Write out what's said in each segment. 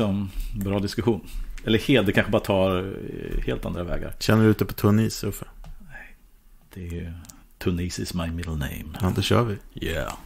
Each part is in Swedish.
Som, bra diskussion. Eller helt, det kanske bara tar eh, helt andra vägar. Känner du ute på tunn is, Uffe? Nej, det är ju... Tunis is my middle name. Ja, då kör vi. Yeah.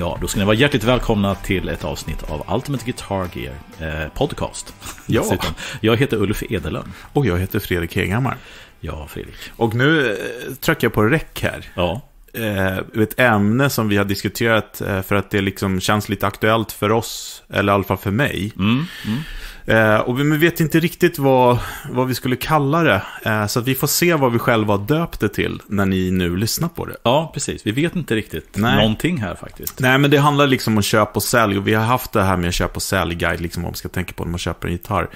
Ja, då ska ni vara hjärtligt välkomna till ett avsnitt av Ultimate Guitar Gear eh, Podcast. Ja. jag heter Ulf Edelön. Och jag heter Fredrik Heghammar. Ja, Fredrik. Och nu eh, trycker jag på räck här. Ja. Eh, ett ämne som vi har diskuterat eh, för att det liksom känns lite aktuellt för oss, eller i alla fall för mig. Mm, mm. Eh, och vi vet inte riktigt vad, vad vi skulle kalla det. Eh, så vi får se vad vi själva döpte till när ni nu lyssnar på det. Ja, precis. Vi vet inte riktigt Nej. någonting här faktiskt. Nej, men det handlar liksom om köp och sälj. Och vi har haft det här med köp och sälj-guide, liksom vad man ska tänka på när man köper en gitarr.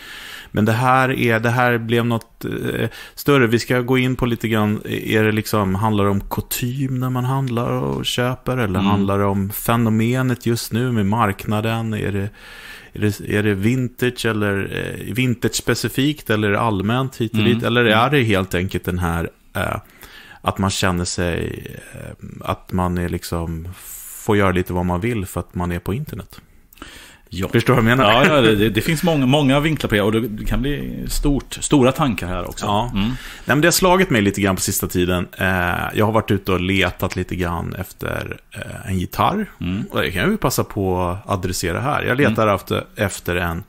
Men det här, är, det här blev något eh, större. Vi ska gå in på lite grann, är det liksom, handlar det om kutym när man handlar och köper? Eller mm. handlar det om fenomenet just nu med marknaden? Är det är det, är det vintage eller eh, vintage specifikt eller allmänt hit och mm. dit? Eller mm. är det helt enkelt den här eh, att man känner sig, eh, att man är liksom, får göra lite vad man vill för att man är på internet? Ja. Förstår du vad jag menar? Ja, ja det, det, finns många, många vinklar på det och det kan bli stort, stora tankar här också. Ja. Mm. Nej, men det har slagit mig lite grann på sista tiden. Eh, jag har varit ute och letat lite grann efter eh, en gitarr. Mm. Och det kan jag ju passa på att adressera här. Jag letar mm. efter, efter en,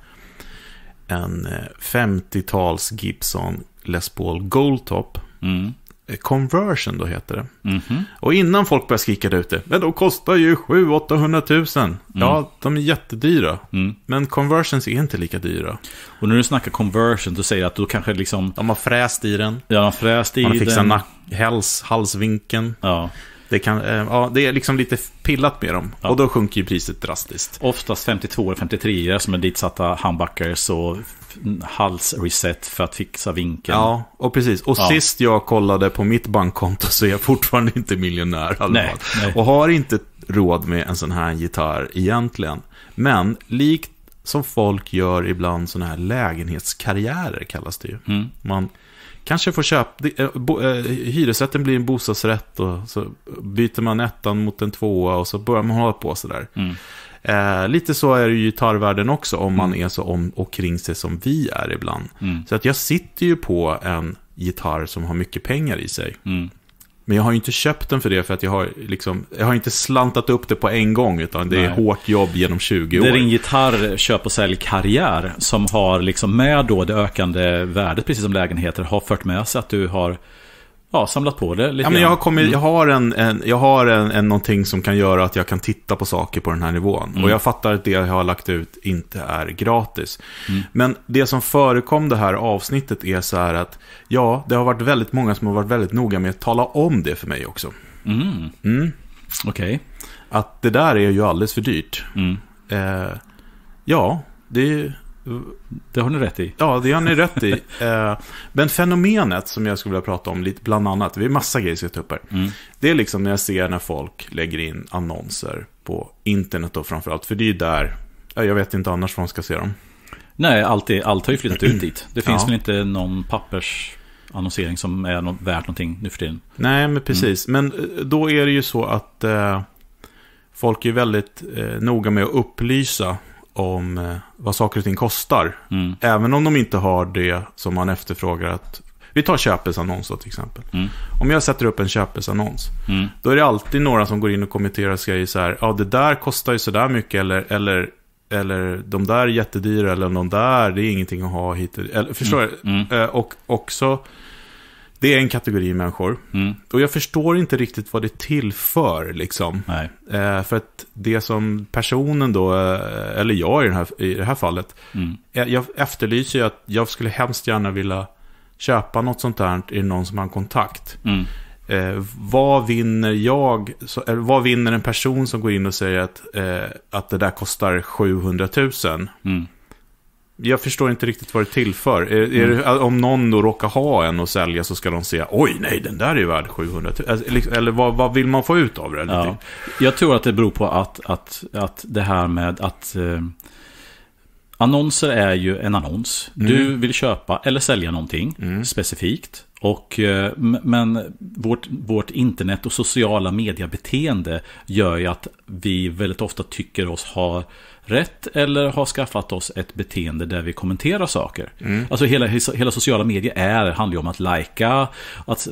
en 50-tals eh, Gibson Les Paul Goldtop. Mm. Eh, conversion då heter det. Mm -hmm. Och innan folk började skrika där ute, men de kostar ju 700-800 000. Mm. Ja, de är jättedyra. Mm. Men conversions är inte lika dyra. Och när du snackar conversion, du säger att du kanske liksom... De har fräst i den. Ja, de har fräst i den. Man har fixat den. Häls, halsvinkeln. Ja. Det, kan, eh, ja, det är liksom lite pillat med dem. Ja. Och då sjunker ju priset drastiskt. Oftast 52 eller 53 som är ditsatta handbackers och halsreset för att fixa vinkeln. Ja, och precis. Och ja. sist jag kollade på mitt bankkonto så är jag fortfarande inte miljonär. Nej, nej. Och har inte råd med en sån här gitarr egentligen. Men likt som folk gör ibland sådana här lägenhetskarriärer kallas det ju. Mm. Man kanske får köpa, eh, eh, hyresrätten blir en bostadsrätt och så byter man ettan mot en tvåa och så börjar man hålla på sådär. Mm. Eh, lite så är det ju i gitarrvärlden också, om man mm. är så om och kring sig som vi är ibland. Mm. Så att jag sitter ju på en gitarr som har mycket pengar i sig. Mm. Men jag har ju inte köpt den för det för att jag har, liksom, jag har inte slantat upp det på en gång utan det Nej. är hårt jobb genom 20 år. Det är en gitarr, köp och sälj-karriär som har liksom med då det ökande värdet, precis som lägenheter, har fört med sig att du har ja, samlat på det lite ja, men jag, har kommit, mm. jag har, en, en, jag har en, en, någonting som kan göra att jag kan titta på saker på den här nivån. Mm. Och jag fattar att det jag har lagt ut inte är gratis. Mm. Men det som förekom det här avsnittet är så här att, ja, det har varit väldigt många som har varit väldigt noga med att tala om det för mig också. Mm. mm. Okej. Okay. Att det där är ju alldeles för dyrt. Mm. Eh, ja, det är ju... Det har ni rätt i. Ja, det har ni rätt i. Eh, men fenomenet som jag skulle vilja prata om, lite bland annat, Vi är massa grejer som jag tar upp här. Mm. Det är liksom när jag ser när folk lägger in annonser på internet då framförallt, för det är ju där, jag vet inte annars var man ska se dem. Nej, allt, är, allt har ju flyttat ut dit. Det finns ja. väl inte någon pappersannonsering som är värt någonting nu för tiden. Nej, men mm. precis. Mm. Men eh, då är det ju så att eh, folk är väldigt eh, noga med att upplysa om eh, vad saker och ting kostar. Mm. Även om de inte har det som man efterfrågar att vi tar köpesannonser till exempel. Mm. Om jag sätter upp en köpesannons, mm. då är det alltid några som går in och kommenterar och säger så här, ja det där kostar ju sådär mycket, eller, eller, eller de där är jättedyra, eller de där, det är ingenting att ha hit. Eller, förstår mm. du? Mm. Eh, och också det är en kategori människor. Mm. Och jag förstår inte riktigt vad det tillför. Liksom. Eh, för att det som personen då, eh, eller jag i, den här, i det här fallet, mm. jag efterlyser ju att jag skulle hemskt gärna vilja köpa något sånt här i någon som har en kontakt. Mm. Eh, vad vinner jag, så, eller vad vinner en person som går in och säger att, eh, att det där kostar 700 000? Mm. Jag förstår inte riktigt vad det tillför. Är, är mm. om någon då råkar ha en och sälja så ska de säga oj nej den där är värd 700 000. Alltså, liksom, eller vad, vad vill man få ut av det? Ja. Typ? Jag tror att det beror på att, att, att det här med att eh, annonser är ju en annons. Mm. Du vill köpa eller sälja någonting mm. specifikt. Och, eh, men vårt, vårt internet och sociala mediebeteende gör ju att vi väldigt ofta tycker oss ha rätt eller har skaffat oss ett beteende där vi kommenterar saker. Mm. Alltså hela, hela sociala medier är, handlar ju om att lajka, att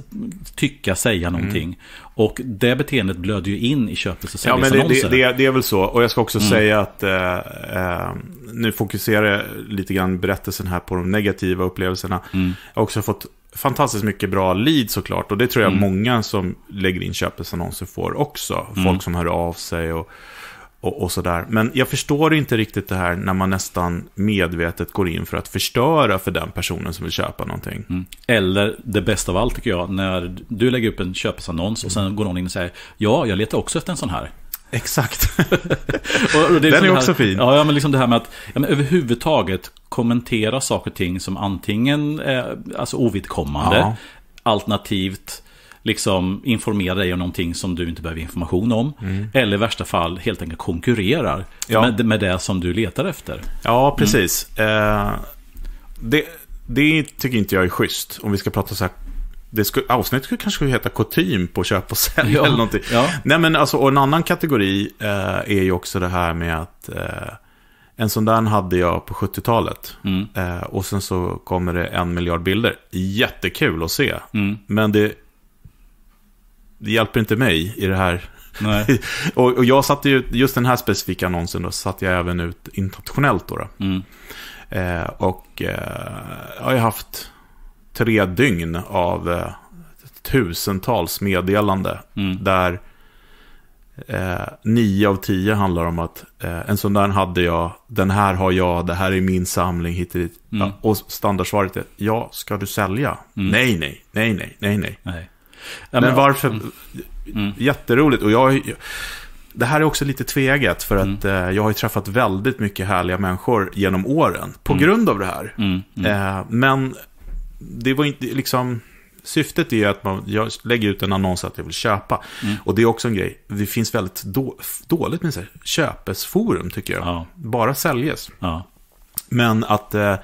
tycka, säga mm. någonting. Mm. Och det beteendet blöder ju in i köpes och säljningsannonser. Ja, men det, det, det, är väl så. Och jag ska också mm. säga att eh, eh, nu fokuserar jag lite grann berättelsen här på de negativa upplevelserna. Mm. Jag har också fått fantastiskt mycket bra lead såklart. Och det tror jag mm. många som lägger in köpesannonser får också. Mm. Folk som hör av sig och och, och sådär. Men jag förstår inte riktigt det här när man nästan medvetet går in för att förstöra för den personen som vill köpa någonting. Mm. Eller det bästa av allt tycker jag, när du lägger upp en köpesannons mm. och sen mm. går någon in och säger ja, jag letar också efter en sån här. Exakt. och, det är Den är också här, fin. Ja, men liksom det här med att ja, men överhuvudtaget kommentera saker och ting som antingen är alltså ovidkommande, ja. alternativt liksom informerar dig om någonting som du inte behöver information om. Mm. Eller i värsta fall helt enkelt konkurrerar ja. med, med det som du letar efter. Ja, precis. Mm. Eh, det, det, tycker inte jag är schysst, om vi ska prata så här. Det skulle, avsnittet skulle kanske skulle heta kutym på köp och sälj ja. eller någonting. Ja. Nej, men alltså, och en annan kategori eh, är ju också det här med att eh, en sån där hade jag på 70-talet. Mm. Eh, och sen så kommer det en miljard bilder. Jättekul att se. Mm. Men det det hjälper inte mig i det här. och, och, jag satte ju, just den här specifika annonsen då, satte jag även ut internationellt då. då. Mm. Eh, och eh, jag har ju haft tre dygn av eh, tusentals meddelande. Mm. Där eh, nio av tio handlar om att eh, en sån där hade jag, den här har jag, det här är min samling hit och dit. Mm. Ja, och standardsvaret är, ja, ska du sälja? Mm. Nej, nej, nej, nej, nej, nej. Nej, men varför? Mm. Mm. Jätteroligt. Och jag, det här är också lite tveget för mm. att mm. eh, jag har ju träffat väldigt mycket härliga människor genom åren på mm. grund av det här. Mm, mm. Eh, men det var inte liksom... Syftet är att man, jag lägger ut en annons att jag vill köpa. Och det är också en grej. Det finns väldigt då, dåligt med köpesforum tycker jag. Ja. Bara säljes. Ja. Men att... Eh,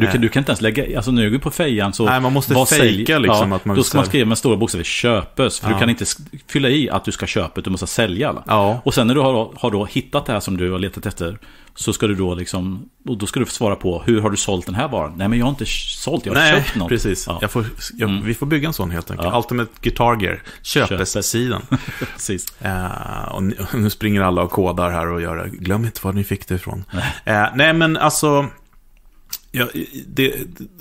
du, kan, eh. du kan inte ens lägga, alltså nu är vi på fejan så... Nej, man måste vad fejka liksom ja, att man Då ska man skriva med stora bokstäver köpes. För ja. du kan inte fylla i att du ska köpa, du måste sälja. Alla. Ja. Och sen när du har, har då hittat det här som du har letat efter, så ska du då liksom, och då ska du svara på, hur har du sålt den här varan? Nej, men jag har inte sålt, jag har Nej, köpt något. precis. Ja. Jag får, jag, mm. Vi får bygga en sån helt enkelt. Ja. Ultimate Guitar Gear, köpes-sidan. precis. Uh, och nu springer alla och kodar här och gör, det. glöm inte var ni fick det ifrån. Nej, uh, nej men alltså... Ja, det,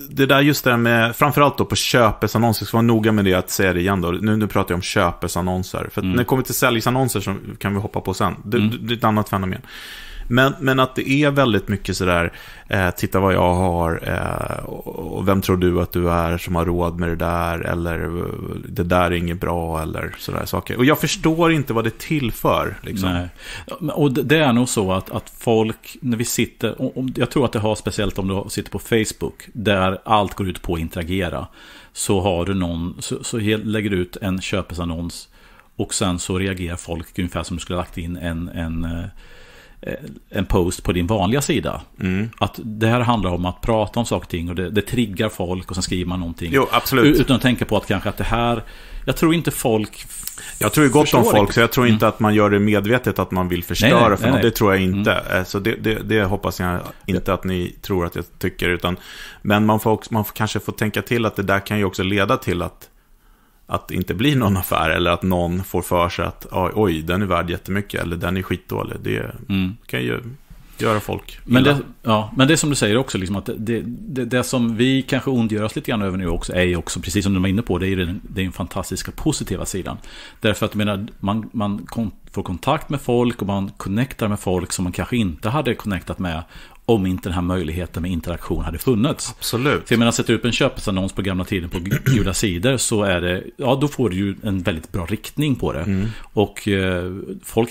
det där just det där med, framförallt då på köpesannonser, ska vara noga med det att säga det igen då. Nu, nu pratar jag om köpesannonser. För mm. när det kommer till säljsannonser så kan vi hoppa på sen. Det, mm. det, det är ett annat fenomen. Men, men att det är väldigt mycket sådär, eh, titta vad jag har, eh, och vem tror du att du är som har råd med det där, eller eh, det där är inget bra, eller sådär saker. Och jag förstår inte vad det tillför. Liksom. Nej. Och det är nog så att, att folk, när vi sitter, och, och jag tror att det har speciellt om du sitter på Facebook, där allt går ut på att interagera. Så har du någon, så, så lägger du ut en köpesannons och sen så reagerar folk ungefär som du skulle ha lagt in en, en eh, Eh, en post på din vanliga sida. Mm. Att det här handlar om att prata om saker och ting och det, det triggar folk och sen skriver man någonting. Jo, absolut. Utan att tänka på att kanske att det här, jag tror inte folk Jag tror ju gott om folk, det. så jag tror inte mm. att man gör det medvetet att man vill förstöra nej, nej, för något. Det tror jag mm. inte. Mm. Så det, det, det, hoppas jag inte att ni tror att jag tycker. Utan, men man får, också, man får kanske få tänka till att det där kan ju också leda till att att det inte blir någon affär eller att någon får för sig att oj, den är värd jättemycket eller den är skitdålig. Det mm. kan ju göra folk men det, ja, men det som du säger också, liksom, att det, det, det, som vi kanske ondgör oss lite grann över nu också är ju också, precis som du var inne på, det är ju den, den fantastiska positiva sidan. Därför att menar, man, man får kontakt med folk och man connectar med folk som man kanske inte hade connectat med om inte den här möjligheten med interaktion hade funnits. Absolut. För jag menar, sätter du upp en köpesannons på gamla tiden på gula sidor så är det, ja då får du ju en väldigt bra riktning på det. Mm. Och eh, folk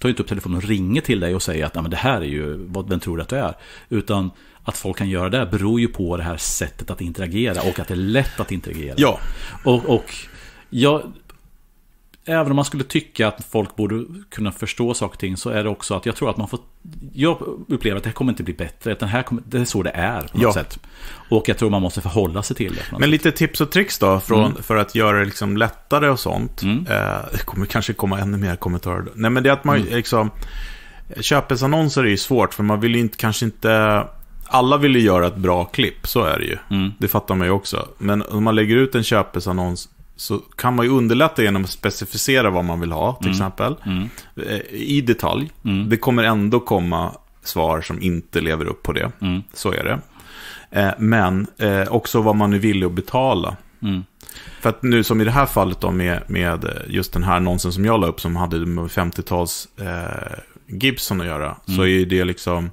tar inte upp telefonen och ringer till dig och säger att det här är ju, vem tror du att du är? Utan att folk kan göra det beror ju på det här sättet att interagera och att det är lätt att interagera. Ja. Och, och ja, även om man skulle tycka att folk borde kunna förstå saker och ting så är det också att jag tror att man får... Jag upplever att det här kommer inte bli bättre. Den här kommer, det är så det är på något ja. sätt. Och jag tror man måste förhålla sig till det. Men sätt. lite tips och tricks då från, mm. för att göra det liksom lättare och sånt. Mm. Eh, det kommer kanske komma ännu mer kommentarer. Nej, men det är att man mm. liksom... Köpesannonser är ju svårt för man vill ju inte, kanske inte... Alla vill ju göra ett bra klipp, så är det ju. Mm. Det fattar man ju också. Men om man lägger ut en köpesannons så kan man ju underlätta genom att specificera vad man vill ha, till mm. exempel. Mm. Eh, I detalj. Mm. Det kommer ändå komma svar som inte lever upp på det. Mm. Så är det. Eh, men eh, också vad man är villig att betala. Mm. För att nu som i det här fallet då med, med just den här annonsen som jag la upp som hade med 50-tals eh, Gibson att göra. Så mm. är det liksom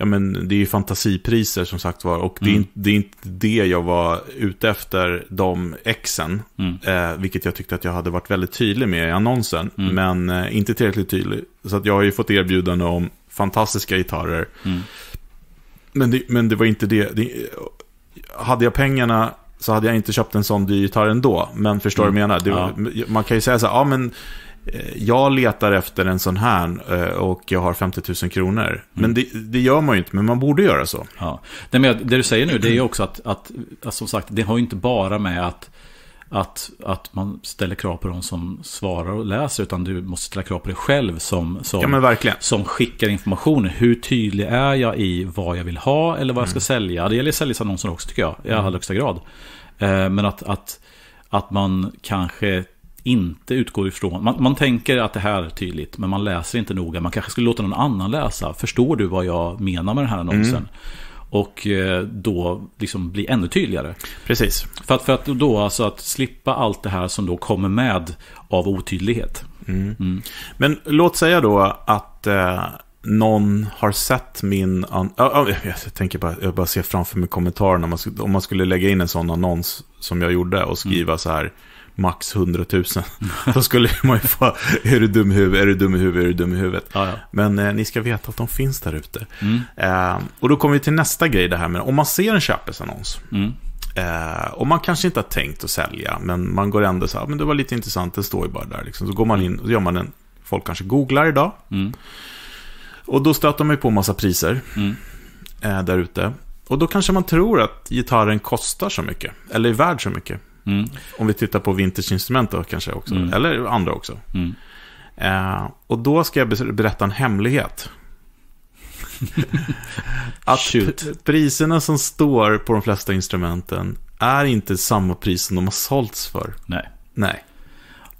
ja, men det är ju fantasipriser som sagt var. Och det, är, mm. det, är, inte det jag var ute efter, de exen. Mm. Eh, vilket jag tyckte att jag hade varit väldigt tydlig med i annonsen. Mm. Men eh, inte tillräckligt tydlig. Så att jag har ju fått erbjudande om fantastiska gitarrer. Mm. Men, det, men det var inte det. det. Hade jag pengarna så hade jag inte köpt en sån dyr gitarr ändå. Men förstår du vad jag mm. menar? Det, ja. Man kan ju säga så här, ja men Eh, jag letar efter en sån här eh, och jag har 50 000 kronor. Men mm. det, det, gör man ju inte, men man borde göra så. Ja. Det, men det du säger nu det är också att, att, att, som sagt, det har ju inte bara med att, att, att man ställer krav på de som svarar och läser, utan du måste ställa krav på dig själv som, som, ja, som skickar information. Hur tydlig är jag i vad jag vill ha eller vad jag ska mm. sälja? Det gäller säljningsannonser också tycker jag, i mm. allra högsta grad. Eh, men att, att, att man kanske inte utgår ifrån. Man, man, tänker att det här är tydligt, men man läser inte noga. Man kanske skulle låta någon annan läsa. Förstår du vad jag menar med den här annonsen? Mm. Och eh, då liksom bli ännu tydligare. Precis. För att, för att då alltså att slippa allt det här som då kommer med av otydlighet. Mm. Mm. Men låt säga då att eh, någon har sett min... An- jag tänker bara, jag bara ser framför mig kommentarerna. Om man skulle lägga in en sån annons som jag gjorde och skriva mm. så här max 100 000. Då skulle man ju få, är du dum i huvudet, är du dum i huvudet, är du dum i huvudet. Ja, ja. Men eh, ni ska veta att de finns där ute. Mm. Eh, och då kommer vi till nästa grej, det här med om man ser en köpesannons. Mm. Eh, och man kanske inte har tänkt att sälja, men man går ändå så här, men det var lite intressant, det står ju bara där. Liksom. Så går man in och gör man en, folk kanske googlar idag. Mm. Och då stöter man ju på en massa priser mm. eh, där ute. Och då kanske man tror att gitarren kostar så mycket, eller är värd så mycket. Mm. Om vi tittar på vintageinstrument då kanske också. Mm. Eller andra också. Mm. Eh, och då ska jag berätta en hemlighet. att Shoot. priserna som står på de flesta instrumenten är inte samma pris som de har sålts för. Nej. Nej.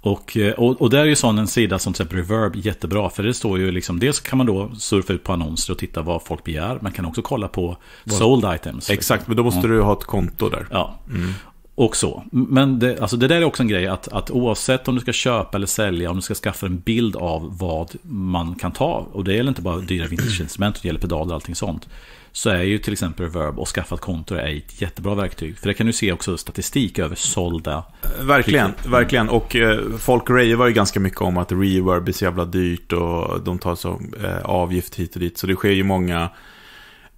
Och, eh, och, och där är ju sån en sida som till exempel Reverb jättebra. För det står ju liksom, dels kan man då surfa ut på annonser och titta vad folk begär. Man kan också kolla på sold items. Exakt, men då måste mm. du ha ett konto där. Ja. Mm och så. Men det, alltså det där är också en grej att, att oavsett om du ska köpa eller sälja, om du ska skaffa en bild av vad man kan ta, och det gäller inte bara dyra vintageinstrument, det gäller pedaler och allting sånt, så är ju till exempel Reverb och skaffa ett konto är ett jättebra verktyg. För det kan du se också statistik över sålda. Eh, verkligen, trycker. Mm. verkligen. Och eh, folk ravar ju ganska mycket om att Reverb är så jävla dyrt och de tar så eh, avgift hit och dit. Så det sker ju många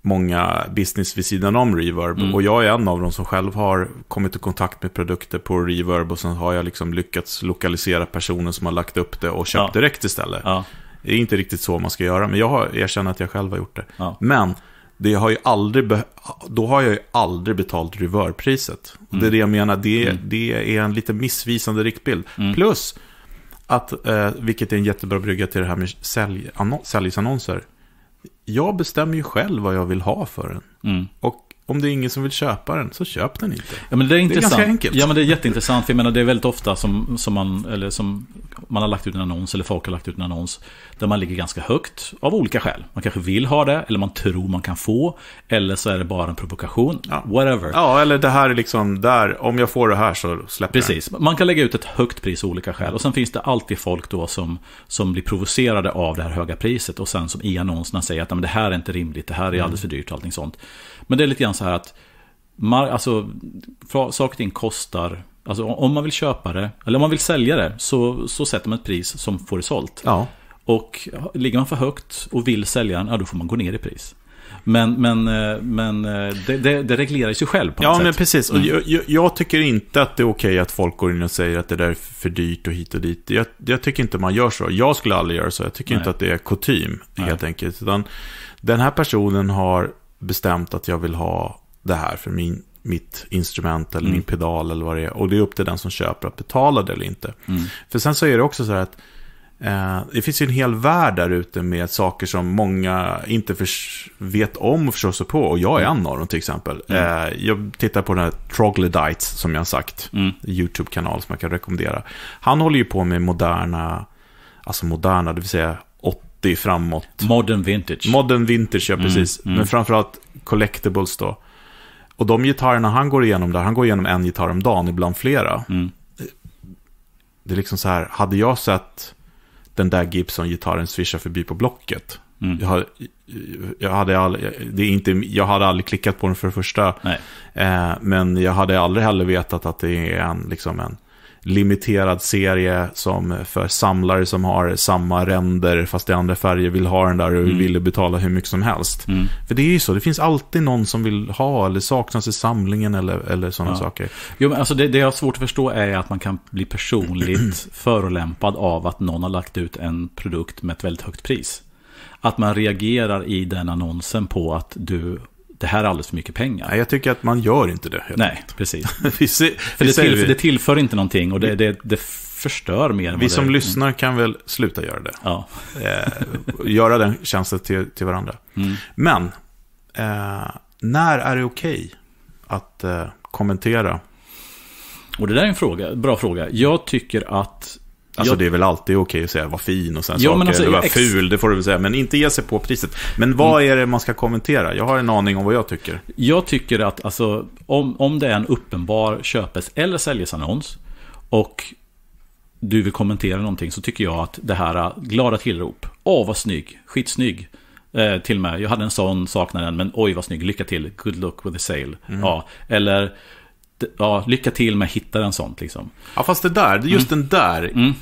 många business vid sidan om Reverb. Mm. Och jag är en av dem som själv har kommit i kontakt med produkter på Reverb och sen har jag liksom lyckats lokalisera personer som har lagt upp det och köpt ja. direkt istället. Ja. Det är inte riktigt så man ska göra, men jag har, erkänner att jag själv har gjort det. Ja. Men det har ju aldrig då har jag ju aldrig betalt reverbpriset. Mm. Det är mm. det jag menar, det, mm. det är en lite missvisande riktbild. Mm. Plus, att, eh, vilket är en jättebra brygga till det här med sälj, annons, säljsannonser jag bestämmer ju själv vad jag vill ha för den. Mm. Och om det är ingen som vill köpa den, så köp den inte. Ja, men det, är det är ganska enkelt. Ja, men det är jätteintressant. För jag menar, det är väldigt ofta som, som, man, eller som man har lagt ut en annons, eller folk har lagt ut en annons, där man ligger ganska högt av olika skäl. Man kanske vill ha det, eller man tror man kan få, eller så är det bara en provokation. Ja. Whatever. Ja, eller det här är liksom där, om jag får det här så släpper jag. Precis, man kan lägga ut ett högt pris av olika skäl. Och sen finns det alltid folk då som, som blir provocerade av det här höga priset och sen som i annonserna säger att det här är inte rimligt, det här är mm. alldeles för dyrt och allting sånt. Men det är lite grann så här att mar- alltså, saker och ting kostar. Alltså, om man vill köpa det, eller om man vill sälja det, så, så sätter man ett pris som får det sålt. Ja. Och ligger man för högt och vill sälja den, ja, då får man gå ner i pris. Men, men, eh, men eh, det, det, det reglerar sig själv på något ja, sätt. Ja, precis. mm. jag, jag, tycker inte att det är okej att folk går in och säger att det där är för dyrt och hit och dit. Jag, jag tycker inte man gör så. Jag skulle aldrig göra så. Jag tycker Nej. inte att det är kutym, helt enkelt. Utan den här personen har bestämt att jag vill ha det här för min, mitt instrument eller mm. min pedal eller vad det är. Och det är upp till den som köper att betala det eller inte. Mm. För sen så är det också så här att eh, det finns ju en hel värld där ute med saker som många inte vet om och förstår sig på. Och jag är en av dem till exempel. Mm. Eh, jag tittar på den här Troglodytes som jag har sagt. Mm. YouTube-kanal som jag kan rekommendera. Han håller ju på med moderna, alltså moderna, det vill säga 80 80 framåt. Modern vintage. Modern vintage, ja mm, precis. Mm, mm. Men framförallt collectibles då. Och de gitarrerna han går igenom där, han går igenom en gitarr om dagen, ibland flera. Mm. Det är liksom så här, hade jag sett den där Gibson-gitarren swisha förbi på Blocket, Mm. Jag, hade, jag, hade all, det är inte, jag hade aldrig klickat på den för det första. Eh, men jag hade aldrig heller vetat att det är en, liksom en limiterad serie som för samlare som har samma ränder fast i andra färger vill ha den där och mm. vill betala hur mycket som helst. Mm. För det är ju så, det finns alltid någon som vill ha eller saknas i samlingen eller, eller sådana ja. saker. Jo, men alltså det, det jag har svårt att förstå är att man kan bli personligt förolämpad av att någon har lagt ut en produkt med ett väldigt högt pris. Att man reagerar i den annonsen på att du det här är alldeles för mycket pengar. Nej, jag tycker att man gör inte det. Nej, precis. vi ser, för vi det, till, det, tillför inte någonting och det, det, det förstör mer. Vi som mm. lyssnar kan väl sluta göra det. Ja. eh, göra den tjänsten till, till varandra. Mm. Men, eh, när är det okej okay att eh, kommentera? Och det där är en fråga, bra fråga. Jag tycker att Alltså jag... det är väl alltid okej att säga vad fin och sen ja, saker, alltså, eller vad ex... ful, det får du väl säga. Men inte ge sig på priset. Men vad mm. är det man ska kommentera? Jag har en aning om vad jag tycker. Jag tycker att alltså, om, om det är en uppenbar köpes eller säljesannons och du vill kommentera någonting så tycker jag att det här äh, glada tillrop. Åh, vad snygg, skitsnygg. Eh, till och med, jag hade en sån, saknade den, men oj vad snygg, lycka till, good luck with the sale. Mm. Ja, eller ja, lycka till med att hitta en sånt liksom. Ja, fast det där, just mm. den där. Mm.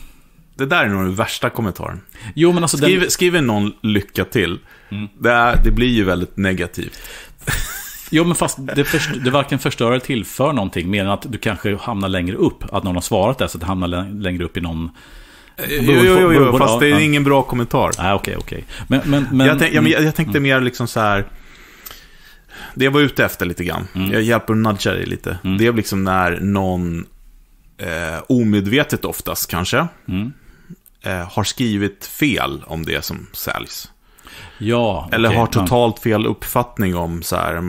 Det där är nog den värsta kommentaren. Jo, men alltså Skriv, den... Skriver någon lycka till, mm. det, det blir ju väldigt negativt. Jo, men fast det, först, det varken förstör eller tillför någonting, mer än att du kanske hamnar längre upp. Att någon har svarat det, så att det hamnar längre upp i någon... Eh, jo, jo, jo, jo fast det är ingen bra kommentar. Nej, ah, okej, okej. jag, jag, tänkte mm. mer liksom så här... Det jag var ute efter lite grann, mm. jag hjälper och nudgar dig lite. Mm. Det är liksom när någon, eh, omedvetet oftast kanske, mm. eh, har skrivit fel om det som säljs. Ja, Eller okay, har totalt man... fel uppfattning om så här,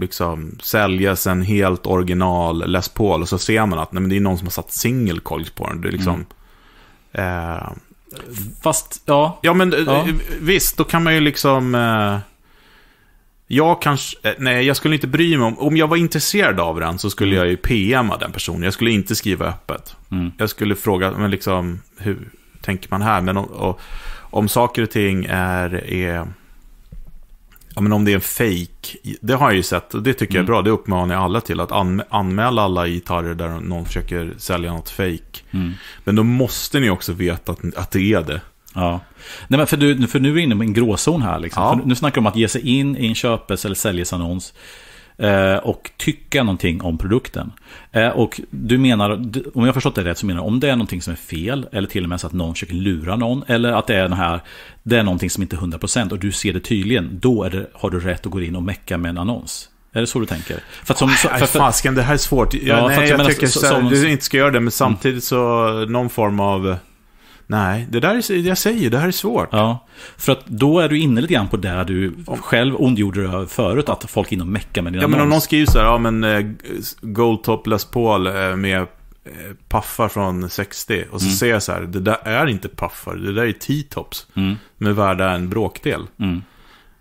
liksom, säljes en helt original Les Paul och så ser man att nej, men det är någon som har satt single coils på den. Det är liksom, mm. eh, Fast, ja. Ja, men eh, ja. visst, då kan man ju liksom... Eh, jag kanske, eh, nej jag skulle inte bry mig om, om jag var intresserad av den så skulle mm. jag ju PMa den personen. Jag skulle inte skriva öppet. Mm. Jag skulle fråga, men liksom, hur tänker man här? Men om, och, om saker och ting är, är ja men om det är en fake det har jag ju sett och det tycker mm. jag är mm. bra. Det uppmanar jag alla till, att anmä anmäla alla gitarrer där någon försöker sälja något fake mm. Men då måste ni också veta att, att det är det. Ja. Nej, men för, du, för nu är du inne på en gråzon här. Liksom. Ja. nu snackar du om att ge sig in i en köpes eller säljesannons eh, och tycka någonting om produkten. Eh, och du menar, om jag har förstått dig rätt, så menar du om det är någonting som är fel eller till och med så att någon försöker lura någon eller att det är, den här, det är någonting som inte är 100% och du ser det tydligen, då det, har du rätt att gå in och mecka med en annons. Är det så du tänker? För som, för, för, fasken, det här är svårt. Ja, ja nej, jag, jag menar, tycker så, som, du inte ska göra det, men samtidigt så någon form av Nej, det där är, jag säger, det här är svårt. Ja, för att då är du inne lite grann på det du själv ondgjorde dig över förut, att folk inom mecka med dina Ja, men om någon skriver så här, ja men eh, Goldtop Les Paul eh, med eh, paffar från 60 och så mm. ser jag så här, det där är inte paffar, det där är T-tops. Mm. Med värda en bråkdel. Mm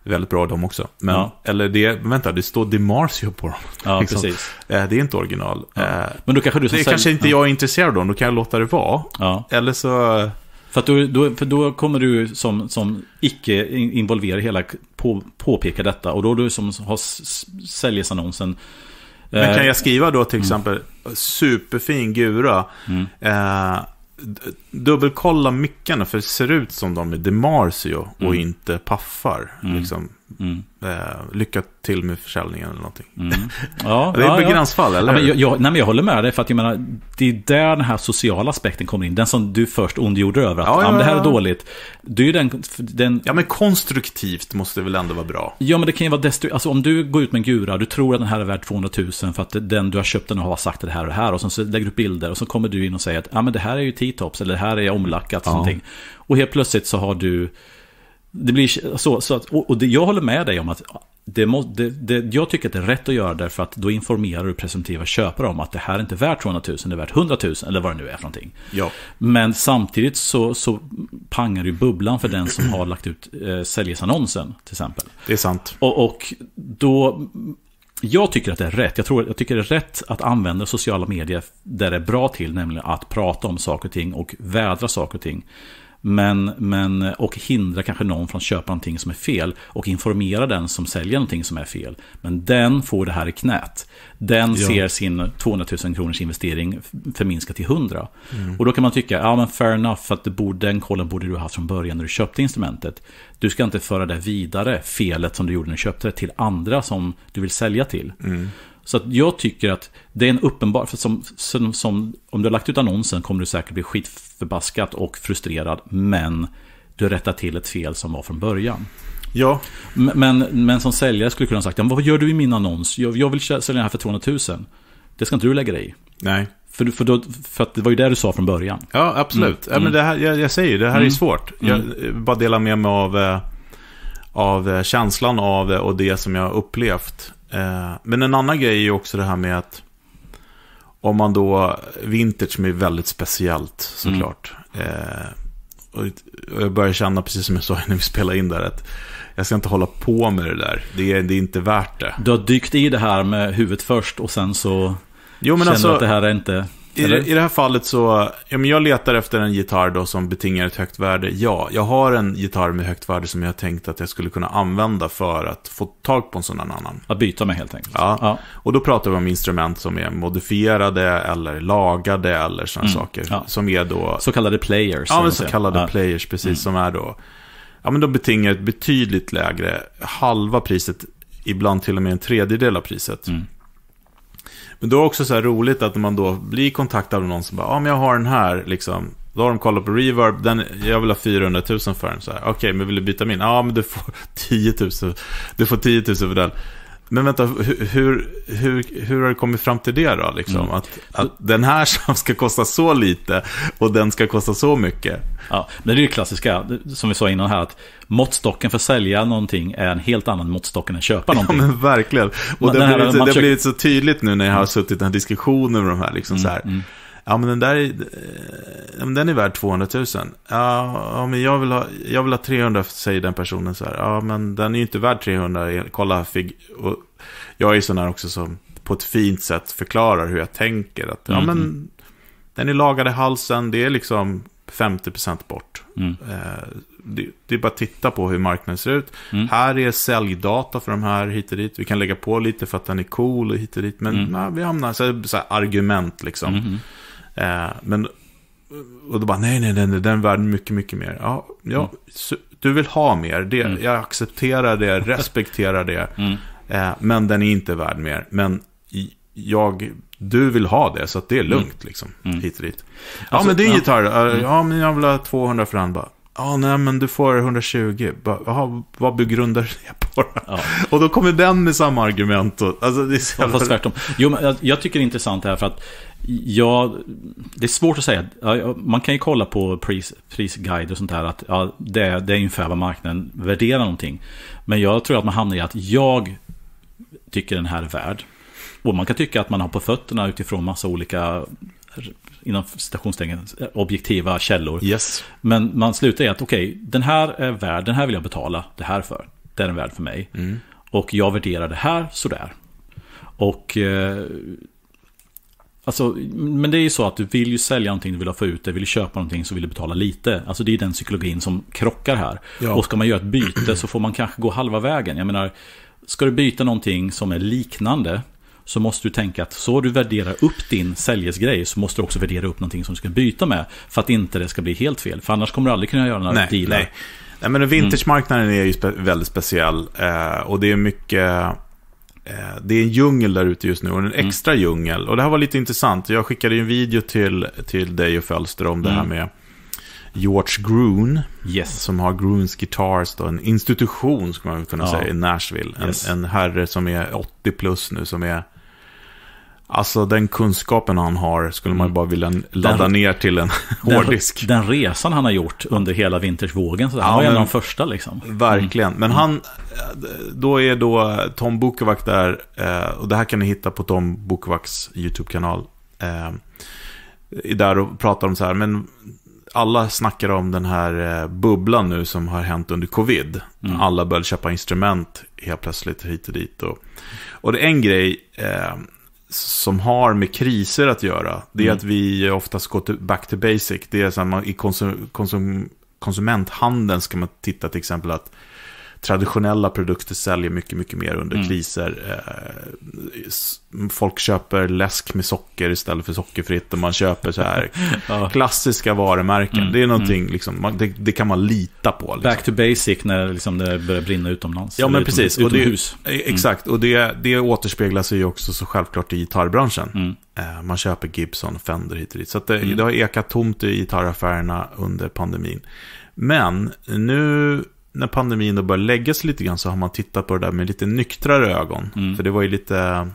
väldigt bra de också. Men, ja. Eller det, vänta, det står DiMarzio på dem. Ja, liksom. precis. Eh, det är inte original. Ja. Eh, men då kanske du Det är kanske inte jag är intresserad av dem, då kan jag låta det vara. Ja. Eller så... För, då, då, för då kommer du som, som icke involverad hela på, påpeka detta och då du som har säljesannonsen men kan eh, jag skriva då till mm. exempel superfin gura mm. Eh, dubbelkolla mickarna för det ser ut som de är DeMarcio och mm. inte paffar. Mm. Liksom. Mm. Eh, lycka till med försäljningen eller någonting. Mm. Ja, det är ett ja, begränsfall, ja. eller ja, men jag, jag, nej, men jag håller med dig, för att jag menar, det är där den här sociala aspekten kommer in. Den som du först ondgjorde över, att ja, det här är dåligt. Det är den, den... Ja, men konstruktivt måste det väl ändå vara bra? Ja, men det kan ju vara destruktivt. Alltså, om du går ut med en gura, du tror att den här är värd 200 000 för att den du har köpt den och har sagt det här och det här. Och sen så lägger du upp bilder och så kommer du in och säger att ah, men det här är ju T-tops eller det här är omlackat. ja. och helt plötsligt så har du det blir så, så att, och det, jag håller med dig om att det må, det, det, jag tycker att det är rätt att göra det för att då informerar du presumtiva köpare om att det här är inte värt 200 000, det är värt 100 000 eller vad det nu är för någonting. Ja. Men samtidigt så, så pangar ju bubblan för den som har lagt ut eh, säljesannonsen till exempel. Det är sant. Och, och då, jag tycker att det är rätt. Jag, tror, jag tycker det är rätt att använda sociala medier där det är bra till, nämligen att prata om saker och ting och vädra saker och ting. Men, men, och hindra kanske någon från att köpa någonting som är fel. Och informera den som säljer någonting som är fel. Men den får det här i knät. Den ja. ser sin 200 000 kronors investering förminska till 100. Mm. Och då kan man tycka, ja men fair enough, för att det borde, den kollen borde du ha haft från början när du köpte instrumentet. Du ska inte föra det vidare, felet som du gjorde när du köpte det, till andra som du vill sälja till. Mm. Så jag tycker att det är en uppenbar, för som, som, som, om du har lagt ut annonsen kommer du säkert bli skitförbaskat och frustrerad, men du rättar till ett fel som var från början. Ja. Men, men som säljare skulle kunna ha sagt, vad gör du i min annons? Jag, jag vill sälja den här för 200 000. Det ska inte du lägga dig i. Nej. För, för, då, för att det var ju det du sa från början. Ja, absolut. Mm. Ja, men mm. det här, jag, jag säger ju, det här mm. är svårt. Jag mm. bara delar med mig av, eh, av eh, känslan av eh, och det som jag har upplevt. Eh, men en annan grej är ju också det här med att om man då, vintage som är väldigt speciellt såklart. Mm. Eh, och jag börjar känna, precis som jag sa när vi spelade in där, att jag ska inte hålla på med det där. Det är, det är inte värt det. Du har dykt i det här med huvudet först och sen så jo, men känner alltså, att det här är inte... I, i det här fallet så, ja, men jag letar efter en gitarr då som betingar ett högt värde. Ja, jag har en gitarr med högt värde som jag tänkt att jag skulle kunna använda för att få tag på en sån annan. Att byta med helt enkelt. Ja. ja. och då pratar vi om instrument som är modifierade eller lagade eller sådana mm. saker. Ja. Som är då... Så kallade players. Ja, men så kallade ja. players, precis, mm. som är då... Ja, men de betingar ett betydligt lägre, halva priset, ibland till och med en tredjedel av priset. Mm. Men då är det också så här roligt att när man då blir kontaktad av någon som bara, ja ah, men jag har den här liksom. Då har de kollat på reverb, den, jag vill ha 400 000 för den. Okej, okay, men vill du byta min? Ja, ah, men du får 10 000. Du får 10 000 för den. Men vänta, hur, hur, hur har du kommit fram till det då? Liksom? Mm. Att, att den här som ska kosta så lite och den ska kosta så mycket. Ja, men det är ju klassiska, som vi sa innan här, att måttstocken för att sälja någonting är en helt annan måttstock än att köpa någonting. Ja, men verkligen. Och man, det, här, blivit, det har blivit så tydligt nu när jag har suttit i den här diskussionen med de här. Liksom, mm, så här. Mm. Ja, men den där är, eh, den är värd 200 000. Ja, men jag vill ha, jag vill ha 300, säger den personen så här. Ja, men den är ju inte värd 300. Kolla, fig, och jag är ju sån här också som på ett fint sätt förklarar hur jag tänker. Att, Ja, men mm-hmm. den är lagad i halsen. Det är liksom 50% bort. Mm. Eh, det, det, är bara att titta på hur marknaden ser ut. Mm. Här är säljdata för de här hit och dit. Vi kan lägga på lite för att den är cool och hit och dit. Men mm. nej, vi hamnar så, här, så här argument liksom. Mm-hmm. Eh, men, och då bara, nej, nej, nej, den är värd mycket, mycket mer. Ja, ja mm. så, du vill ha mer. Det, mm. Jag accepterar det, respekterar det. Mm. Eh, men den är inte värd mer. Men jag, du vill ha det, så det är mm. lugnt liksom. Mm. Hit och dit. Ja, alltså, men det är ja. gitarr. Eh, mm. Ja, men jag vill ha 200 för den. bara. Ja, nej, men du får 120. Jaha, vad begrundar du det på? Ja. Och då kommer den med samma argument. Och, alltså, det är så jävla... Fast tvärtom. Jo, men jag tycker det är intressant det här för att Ja, det är svårt att säga. Man kan ju kolla på prisguider och sånt där. Att, ja, det, är, det är ungefär vad marknaden värderar någonting. Men jag tror att man hamnar i att jag tycker den här är värd. Och man kan tycka att man har på fötterna utifrån massa olika inom citationstecken, objektiva källor. Yes. Men man slutar i att okej, okay, den här är värd, den här vill jag betala det här för. Det är den värd för mig. Mm. Och jag värderar det här sådär. Och eh, Alltså, men det är ju så att du vill ju sälja någonting, du vill ha få ut det, vill du köpa någonting så vill du betala lite. Alltså det är den psykologin som krockar här. Ja. Och ska man göra ett byte så får man kanske gå halva vägen. Jag menar, ska du byta någonting som är liknande så måste du tänka att så du värderar upp din säljesgrej så måste du också värdera upp någonting som du ska byta med för att inte det ska bli helt fel. För annars kommer du aldrig kunna göra några dealar. Nej. nej, men vintagemarknaden mm. är ju spe väldigt speciell eh, och det är mycket Eh, det är en djungel där ute just nu och en mm. extra mm. djungel. Och det här var lite intressant. Jag skickade ju en video till, till dig och Fölster om det här mm. med George Groon. Yes. Som har Groons Guitars, då, en institution skulle man kunna ja. säga, i Nashville. En, yes. en herre som är 80 plus nu, som är Alltså den kunskapen han har skulle man bara vilja ladda den, ner till en hårddisk. Den, den resan han har gjort under hela vintersvågen. Så ja, han var en av de första liksom. Verkligen. Men mm. han, eh, då är då Tom Bukovac där. Eh, och det här kan ni hitta på Tom Bukovacs YouTube-kanal. Eh, där och pratar om så här, men alla snackar om den här bubblan nu som har hänt under covid. Mm. Alla började köpa instrument helt plötsligt hit och dit. Och, och det är en grej som har med kriser att göra, det är mm. att vi oftast går till, back to basic. Det är så här, man, i konsum, konsum, konsumenthandeln ska man titta till exempel att traditionella produkter säljer mycket, mycket mer under mm. kriser. Eh, folk köper läsk med socker istället för sockerfritt och man köper så här klassiska varumärken. Mm. Det är någonting, mm. liksom, man, det, det, kan man lita på. Liksom. Back to basic när liksom det börjar brinna utomlands. Ja, men precis. Utom, utomhus. Och det, e- mm. Exakt, och det, det återspeglas ju också så självklart i gitarrbranschen. Mm. Eh, man köper Gibson, Fender hit och dit. Så det, det har ekat tomt i gitarraffärerna under pandemin. Men nu när pandemin då började lägga sig lite grann så har man tittat på det där med lite nyktrare ögon. Mm. För det var ju lite,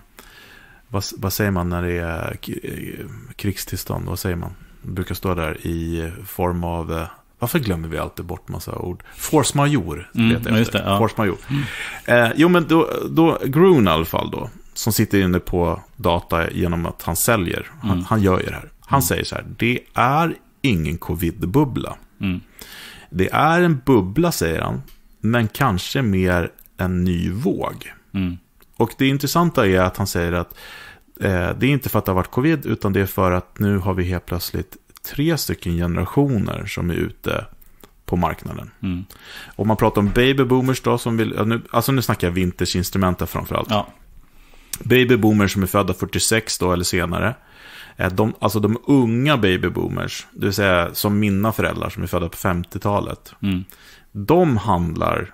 vad, vad, säger man när det är eh, krigstillstånd? Vad säger man? Det brukar stå där i form av, eh, varför glömmer vi alltid bort massa ord? Force major. mm, vet det, ja. Force majeure. Mm. Eh, jo, men då, då Grun i alla fall då, som sitter inne på data genom att han säljer, han, mm. han gör ju det här. Han mm. säger så här, det är ingen covid-bubbla. Mm. Det är en bubbla, säger han, men kanske mer en ny våg. Mm. Och det intressanta är att han säger att eh, det är inte för att det har varit covid, utan det är för att nu har vi helt plötsligt tre stycken generationer som är ute på marknaden. Mm. Och man pratar om baby boomers då, som vill, ja, nu, alltså nu snackar jag vintersinstrumenten framförallt. Ja. Baby boomers som är födda 46 då eller senare. Eh, de, alltså de unga babyboomers, det vill säga som mina föräldrar som är födda på 50-talet, mm. de handlar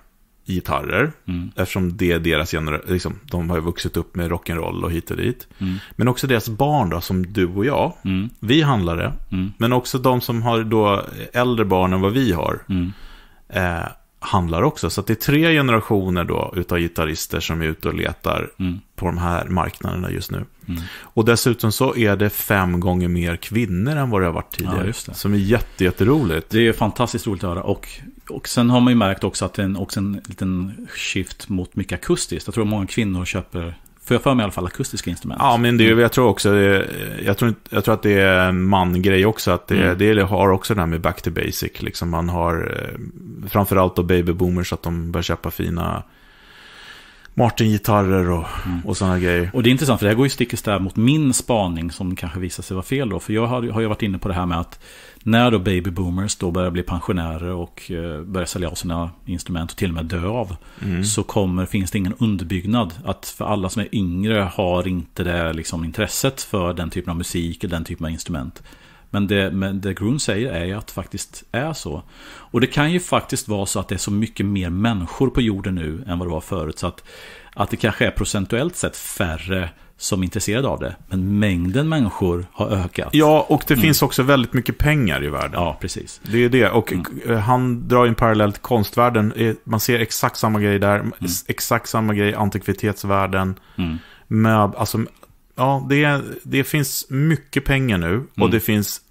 gitarrer, mm. eftersom det är deras generation, liksom, de har vuxit upp med rock'n'roll och hit och dit. Mm. Men också deras barn då, som du och jag, mm. vi handlare, mm. men också de som har då äldre barn än vad vi har. Mm. Eh, handlar också. Så det är tre generationer då utav gitarrister som är ute och letar mm. på de här marknaderna just nu. Mm. Och dessutom så är det fem gånger mer kvinnor än vad det har varit tidigare. Ja, som är jätte, jätteroligt. Det är fantastiskt roligt att höra. Och, och sen har man ju märkt också att det är en, också en liten shift mot mycket akustiskt. Jag tror att många kvinnor köper Får jag för mig i alla fall akustiska instrument. Ja, men det, mm. jag tror också jag tror, jag tror att det är en man-grej också. Att det, mm. det har också det här med back to basic. Liksom man har, eh, framförallt då baby boomers, att de börjar köpa fina Martin-gitarrer och, mm. och sådana grejer. Och det är intressant, för det här går ju stick i stäv mot min spaning som kanske visar sig vara fel då. För jag har, har ju varit inne på det här med att när då baby boomers då börjar bli pensionärer och eh, börjar sälja av sina instrument och till och med dö av. Mm. Så kommer, finns det ingen underbyggnad. Att för alla som är yngre har inte det liksom intresset för den typen av musik eller den typen av instrument. Men det, men det Grun säger är ju att det faktiskt är så. Och det kan ju faktiskt vara så att det är så mycket mer människor på jorden nu än vad det var förut. Så att, att det kanske är procentuellt sett färre som är intresserade av det. Men mängden människor har ökat. Ja, och det mm. finns också väldigt mycket pengar i världen. Ja, precis. Det är det. Och mm. han drar ju en parallell till konstvärlden. Eh, man ser exakt samma grej där. Mm. Exakt samma grej i antikvitetsvärlden. Med, mm. alltså, ja, det, det finns mycket pengar nu mm. och det finns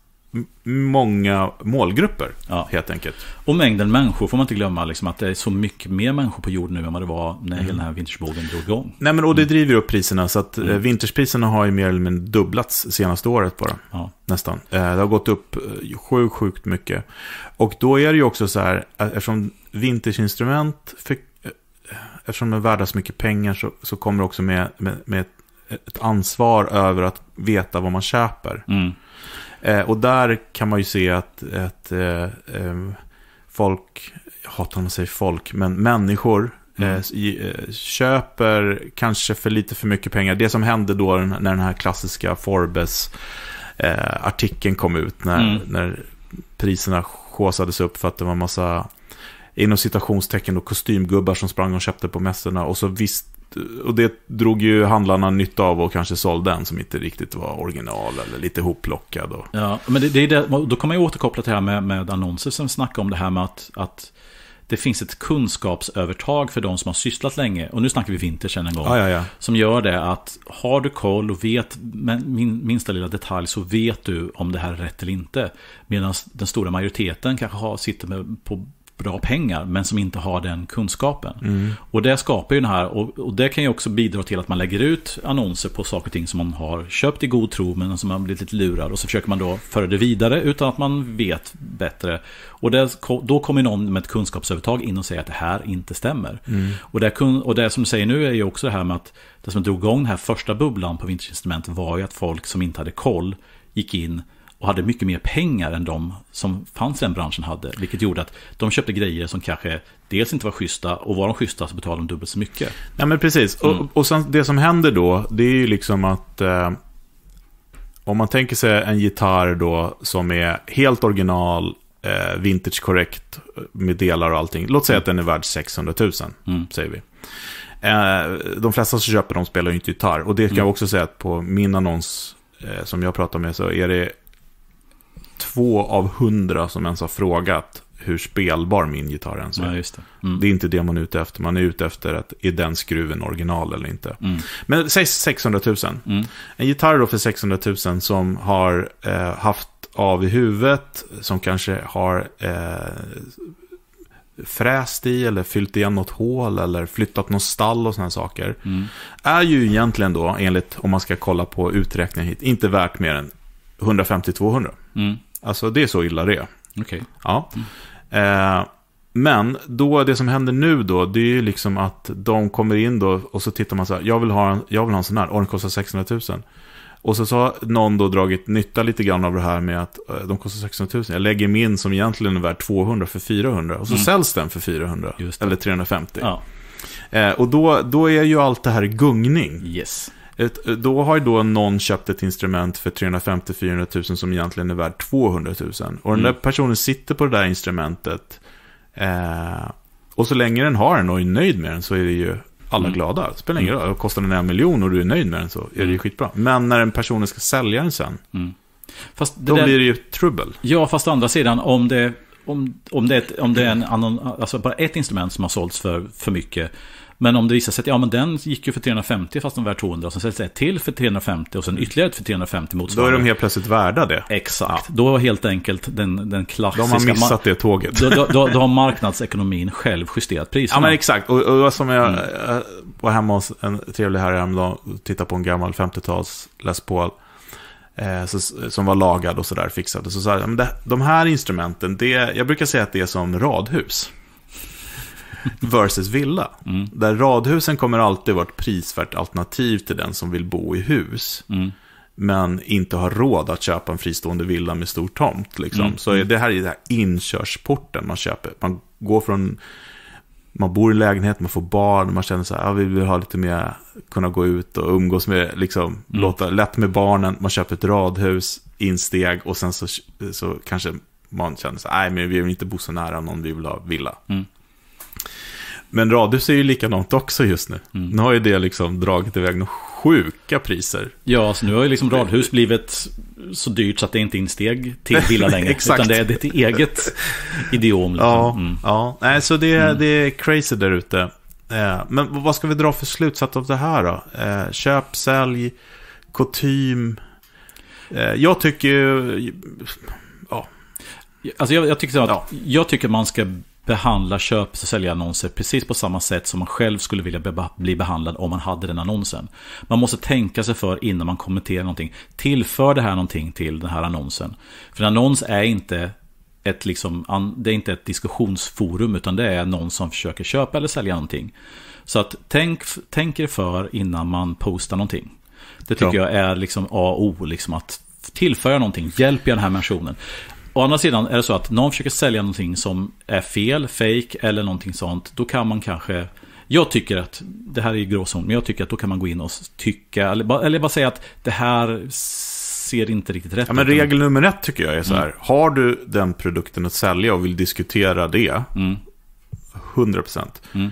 många målgrupper, ja. helt enkelt. Och mängden människor får man inte glömma, liksom, att det är så mycket mer människor på jorden nu än vad det var när mm. hela den här vintersbågen drog igång. Nej, men och det mm. driver upp priserna, så att mm. Eh, vinterspriserna har ju mer eller mindre dubblats senaste året bara. Ja. Nästan. Eh, det har gått upp eh, sjukt, sjukt mycket. Och då är det ju också så här, eftersom vintersinstrument, eftersom de är värda så mycket pengar, så, så kommer det också med, med, med ett ett ansvar över att veta vad man köper. Mm. Eh, och där kan man ju se att, att eh, eh folk, jag hatar när man säger folk, men människor mm. Eh, eh, köper kanske för lite för mycket pengar. Det som hände då när den här klassiska Forbes-artikeln kom ut, när, mm. när priserna skåsades upp för att det var en massa inom citationstecken då, kostymgubbar som sprang och köpte på mässorna. Och så visst, och det drog ju handlarna nytta av och kanske sålde en som inte riktigt var original eller lite hopplockad. Och... Ja, men det, det är det, då kommer jag återkoppla till det här med, med annonser som snackar om det här med att, att det finns ett kunskapsövertag för de som har sysslat länge. Och nu snackar vi vinter sen en gång. Ja, ja, ja. Som gör det att har du koll och vet min, minsta lilla detalj så vet du om det här är rätt eller inte. Medan den stora majoriteten kanske har, sitter med, på bra pengar men som inte har den kunskapen. Mm. Och det skapar ju den här, och, och, det kan ju också bidra till att man lägger ut annonser på saker och ting som man har köpt i god tro men som man blivit lite lurad och så försöker man då föra det vidare utan att man vet bättre. Och det, då kommer någon med ett kunskapsövertag in och säger att det här inte stämmer. Mm. Och, det, och det som du säger nu är ju också det här med att det som drog igång den här första bubblan på vinterinstrument var ju att folk som inte hade koll gick in och hade mycket mer pengar än de som fanns i den branschen hade. Vilket gjorde att de köpte grejer som kanske dels inte var schyssta och var de schyssta så betalade de dubbelt så mycket. Ja men precis, mm. och, och sen, det som händer då det är ju liksom att eh, om man tänker sig en gitarr då som är helt original, eh, vintage korrekt eh, med delar och allting. Låt säga att den är värd 600 000, mm. säger vi. Eh, de flesta som köper dem spelar ju inte gitarr och det kan mm. jag också säga att på min annons eh, som jag pratar med så är det två av hundra som ens har frågat hur spelbar min gitarr ens är. Ja, det. Mm. det. är inte det man är ute efter. Man är ute efter att är den skruven original eller inte. Mm. Men säg 600 000. Mm. En gitarr då för 600 000 som har eh, haft av i huvudet, som kanske har eh, fräst i eller fyllt igen något hål eller flyttat något stall och sådana saker. Mm. Är ju egentligen då, enligt om man ska kolla på uträkningen hit, inte värt mer än 150-200. Alltså det är så illa det är. Okay. Ja. Mm. men då, det som händer nu då, det är ju liksom att de kommer in då och så tittar man så här, jag vill ha en, jag vill ha en sån här, och den kostar 600 000. Och så har någon då dragit nytta lite grann av det här med att eh, de kostar 600 000. Jag lägger min som egentligen är värd 200 för 400 och så mm. säljs den för 400 eller 350. Ja. Eh, och då, då är ju allt det här gungning. Yes. Ett, då har ju då någon köpt ett instrument för 350-400 000 som egentligen är värd 200 000. Och den mm. där personen sitter på det där instrumentet. Eh, och så länge den har den och är nöjd med den så är det ju alla mm. glada. Det spelar ingen mm. roll. Kostar den en miljon och du är nöjd med den så är det ju mm. skitbra. Men när den personen ska sälja den sen. Mm. Fast då där... blir det ju trubbel. Ja, fast å andra sidan om det om, om, det, är ett, om det är en annan, alltså bara ett instrument som har sålts för, för mycket men om det visar sig att ja, men den gick ju för 350 fast den var värd 200 och sen säljs ett till för 350 och sen ytterligare ett för 350 motsvarande. Då är de helt plötsligt värda det. Exakt. Ja. Då har helt enkelt den, den klassiska... De har missat det tåget. Då, då, då, då har marknadsekonomin själv justerat priserna. Ja, men exakt. Och, och som jag, mm. Eh, var hemma hos en trevlig herre häromdagen och tittade på en gammal 50-tals Les Paul eh, som var lagad och sådär fixad. Så, så här, de här instrumenten, det, jag brukar säga att det är som radhus versus villa. Mm. Där radhusen kommer alltid vara ett prisvärt alternativ till den som vill bo i hus. Mm. Men inte har råd att köpa en fristående villa med stor tomt. Liksom. Mm. Så det här är den här inkörsporten man köper. Man går från man bor i en lägenhet, man får barn, man känner så här, ja, vi vill ha lite mer, kunna gå ut och umgås med, liksom, mm. låta lätt med barnen, man köper ett radhus, insteg och sen så, så kanske man känner så här, nej men vi vill inte bo så nära någon, vi vill ha villa. Mm. Men radhus är ju likadant också just nu. Mm. Nu har ju det liksom dragit iväg några sjuka priser. Ja, så alltså nu har ju liksom radhus blivit så dyrt så att det inte är insteg till villa längre. Exakt. Utan det är ditt eget idiom. Liksom. Ja, mm. ja. Nej, så det, mm. det är crazy där ute. Eh, men vad ska vi dra för slutsats av det här då? Eh, köp, sälj, kutym. Eh, jag tycker ju... Ja. Alltså jag, jag, tycker att, ja. jag tycker man ska Behandla, köps och säljannonser precis på samma sätt som man själv skulle vilja bli behandlad om man hade den annonsen. Man måste tänka sig för innan man kommenterar någonting. Tillför det här någonting till den här annonsen? För en annons är inte ett, liksom, det är inte ett diskussionsforum utan det är någon som försöker köpa eller sälja någonting. Så att tänk, tänk er för innan man postar någonting. Det tycker ja. jag är liksom A och O, liksom att tillföra någonting, hjälper jag den här personen? Å andra sidan är det så att någon försöker sälja någonting som är fel, fake eller någonting sånt. Då kan man kanske jag tycker att, det här är ju gråzon, men jag tycker att då kan man gå in och tycka, eller bara, eller bara säga att det här ser inte riktigt rätt ut. Ja, men regel nummer ett tycker jag är så här, mm. har du den produkten att sälja och vill diskutera det, mm. 100%. Mm.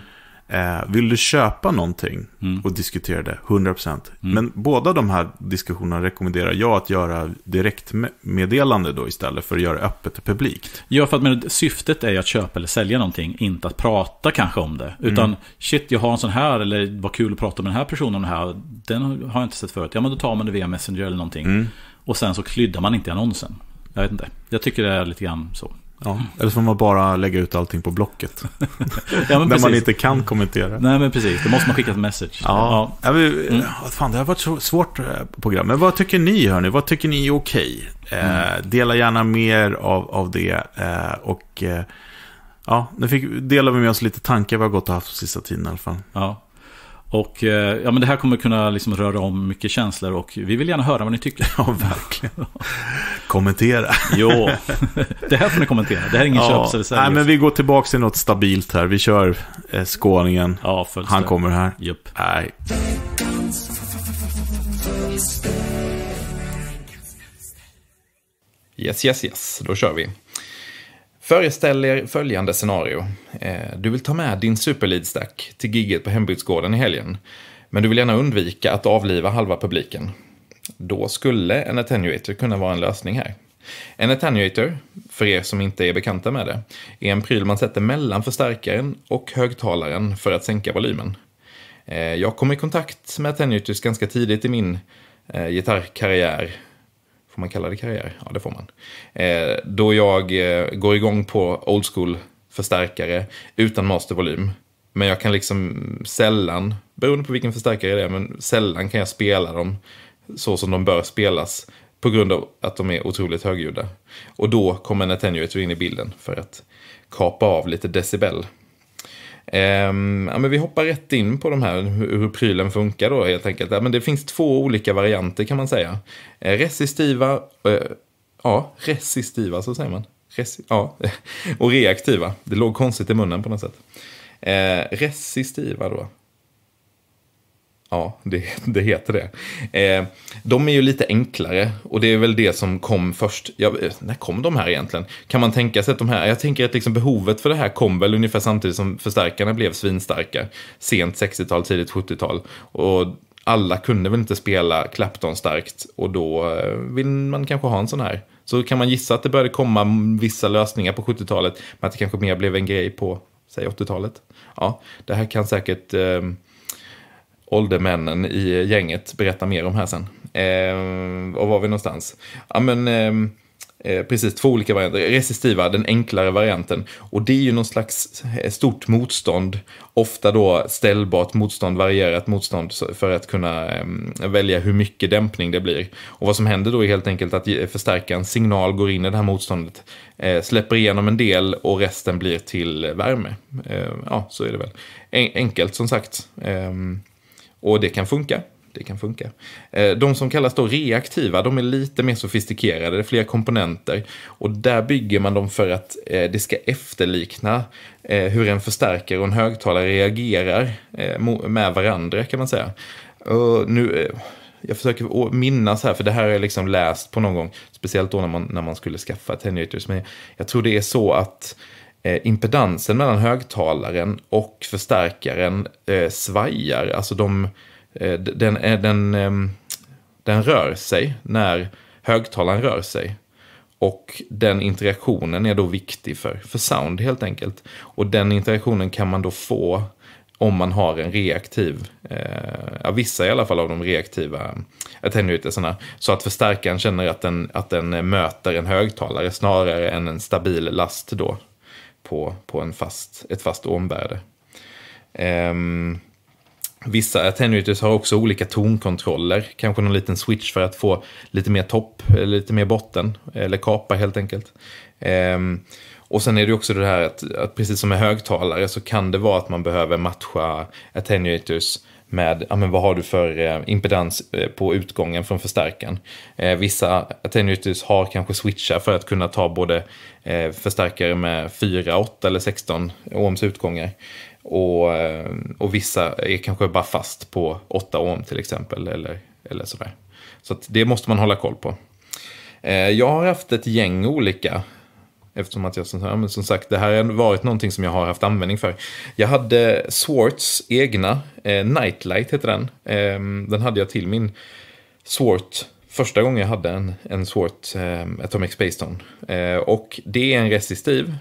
Eh, vill du köpa någonting mm. och diskutera det 100%? Mm. Men båda de här diskussionerna rekommenderar jag att göra direktmeddelande då istället för att göra öppet och publikt. Ja, för att men, syftet är ju att köpa eller sälja någonting, inte att prata kanske om det. Utan mm. shit, jag har en sån här, eller vad kul att prata med den här personen om det här. Den har jag inte sett förut. Ja, men då tar man det via Messenger eller någonting. Mm. Och sen så klyddar man inte annonsen. Jag vet inte. Jag tycker det är lite grann så. Ja, eller så får man bara lägga ut allting på Blocket. ja, Där man inte kan kommentera. Nej, men precis. Då måste man skicka ett message. Ja, ja. mm. fan, det har varit så svårt eh, program. Men vad tycker ni, hörni? Vad tycker ni är okej? Okay? Eh, mm. Eh, dela gärna mer av, av det. Eh, och eh, ja, nu fick, delar vi med oss lite tankar vi har gått och haft på sista tiden i alla fall. Ja. Och eh, ja, men det här kommer kunna liksom röra om mycket känslor och vi vill gärna höra vad ni tycker. Ja, verkligen. kommentera. jo, det här får ni kommentera. Det här är ingen ja, köps eller Nej, men vi går tillbaka till något stabilt här. Vi kör eh, skåningen. Ja, Han kommer här. Jupp. Nej. Yes, yes, yes. Då kör vi. Föreställ er följande scenario. Eh, du vill ta med din superleadstack till gigget på hembygdsgården i helgen. Men du vill gärna undvika att avliva halva publiken. Då skulle en attenuator kunna vara en lösning här. En attenuator, för er som inte är bekanta med det, är en pryl man sätter mellan förstärkaren och högtalaren för att sänka volymen. Eh, jag kom i kontakt med attenuators ganska tidigt i min eh, gitarrkarriär Får man kalla det karriär? Ja, det får man. Eh, då jag eh, går igång på old school förstärkare utan mastervolym. Men jag kan liksom sällan, beroende på vilken förstärkare det är, men sällan kan jag spela dem så som de bör spelas. På grund av att de är otroligt högljudda. Och då kommer en in i bilden för att kapa av lite decibel. Ehm, ja, men vi hoppar rätt in på de här, hur, hur prylen funkar då helt enkelt. Ja, men det finns två olika varianter kan man säga. Ehm, resistiva, äh, ja, resistiva så säger man. Resi ja, och reaktiva. Det låg konstigt i munnen på något sätt. Eh, resistiva då, Ja, det, det heter det. Eh, de är ju lite enklare och det är väl det som kom först. Ja, eh, när kom de här egentligen? Kan man tänka sig att de här, jag tänker att liksom behovet för det här kom väl ungefär samtidigt som förstärkarna blev svinstarka. Sent 60-tal, tidigt 70-tal. Och alla kunde väl inte spela Clapton starkt och då eh, vill man kanske ha en sån här. Så kan man gissa att det började komma vissa lösningar på 70-talet, men att det kanske mer blev en grej på, säg 80-talet. Ja, det här kan säkert eh, åldermännen i gänget berätta mer om här sen. Eh, och var vi någonstans? Ja, men eh, eh precis två olika varianter. Resistiva, den enklare varianten. Och det är ju någon slags eh, stort motstånd. Ofta då ställbart motstånd, varierat motstånd för att kunna eh, välja hur mycket dämpning det blir. Och vad som händer då är helt enkelt att förstärkaren signal går in i det här motståndet, eh, släpper igenom en del och resten blir till värme. ja, så är det väl. En enkelt som sagt. Ehm, och det kan funka. Det kan funka. Eh, de som kallas då reaktiva, de är lite mer sofistikerade, det är fler komponenter. Och där bygger man dem för att eh, det ska efterlikna eh, hur en förstärkare och en högtalare reagerar med varandra kan man säga. nu, jag försöker minnas här, för det här har jag liksom läst på någon gång, speciellt då när man, när man skulle skaffa Attenuators, men jag tror det är så att Eh, impedansen mellan högtalaren och förstärkaren eh, svajar. Alltså de, eh, den, eh, den, ehm, den rör sig när högtalaren rör sig. Och den interaktionen är då viktig för, för sound helt enkelt. Och den interaktionen kan man då få om man har en reaktiv, eh, vissa i alla fall av de reaktiva attenuatorserna, så att förstärkaren känner att den, att den möter en högtalare snarare än en stabil last då på, på en fast, ett fast omvärde. Um, ehm, vissa attenuators har också olika tonkontroller, kanske någon liten switch för att få lite mer topp, lite mer botten, eller kapa helt enkelt. Um, och sen är det också det här att, att, precis som med högtalare så kan det vara att man behöver matcha attenuators med ja, men vad har du för eh, impedans eh, på utgången från förstärkaren. Eh, vissa attenuators har kanske switchar för att kunna ta både eh, förstärkare med 4, 8 eller 16 ohms utgångar. Och, eh, och vissa är kanske bara fast på 8 ohm till exempel. Eller, eller sådär. Så det måste man hålla koll på. Eh, jag har haft ett gäng olika Eftersom att jag, som sagt, det här har varit någonting som jag har haft användning för. Jag hade Swarts egna, eh, Nightlight heter den. Eh, den hade jag till min Swart första gången jag hade en, en Swart eh, Atomic Space Tone. Eh, och det är en resistiv.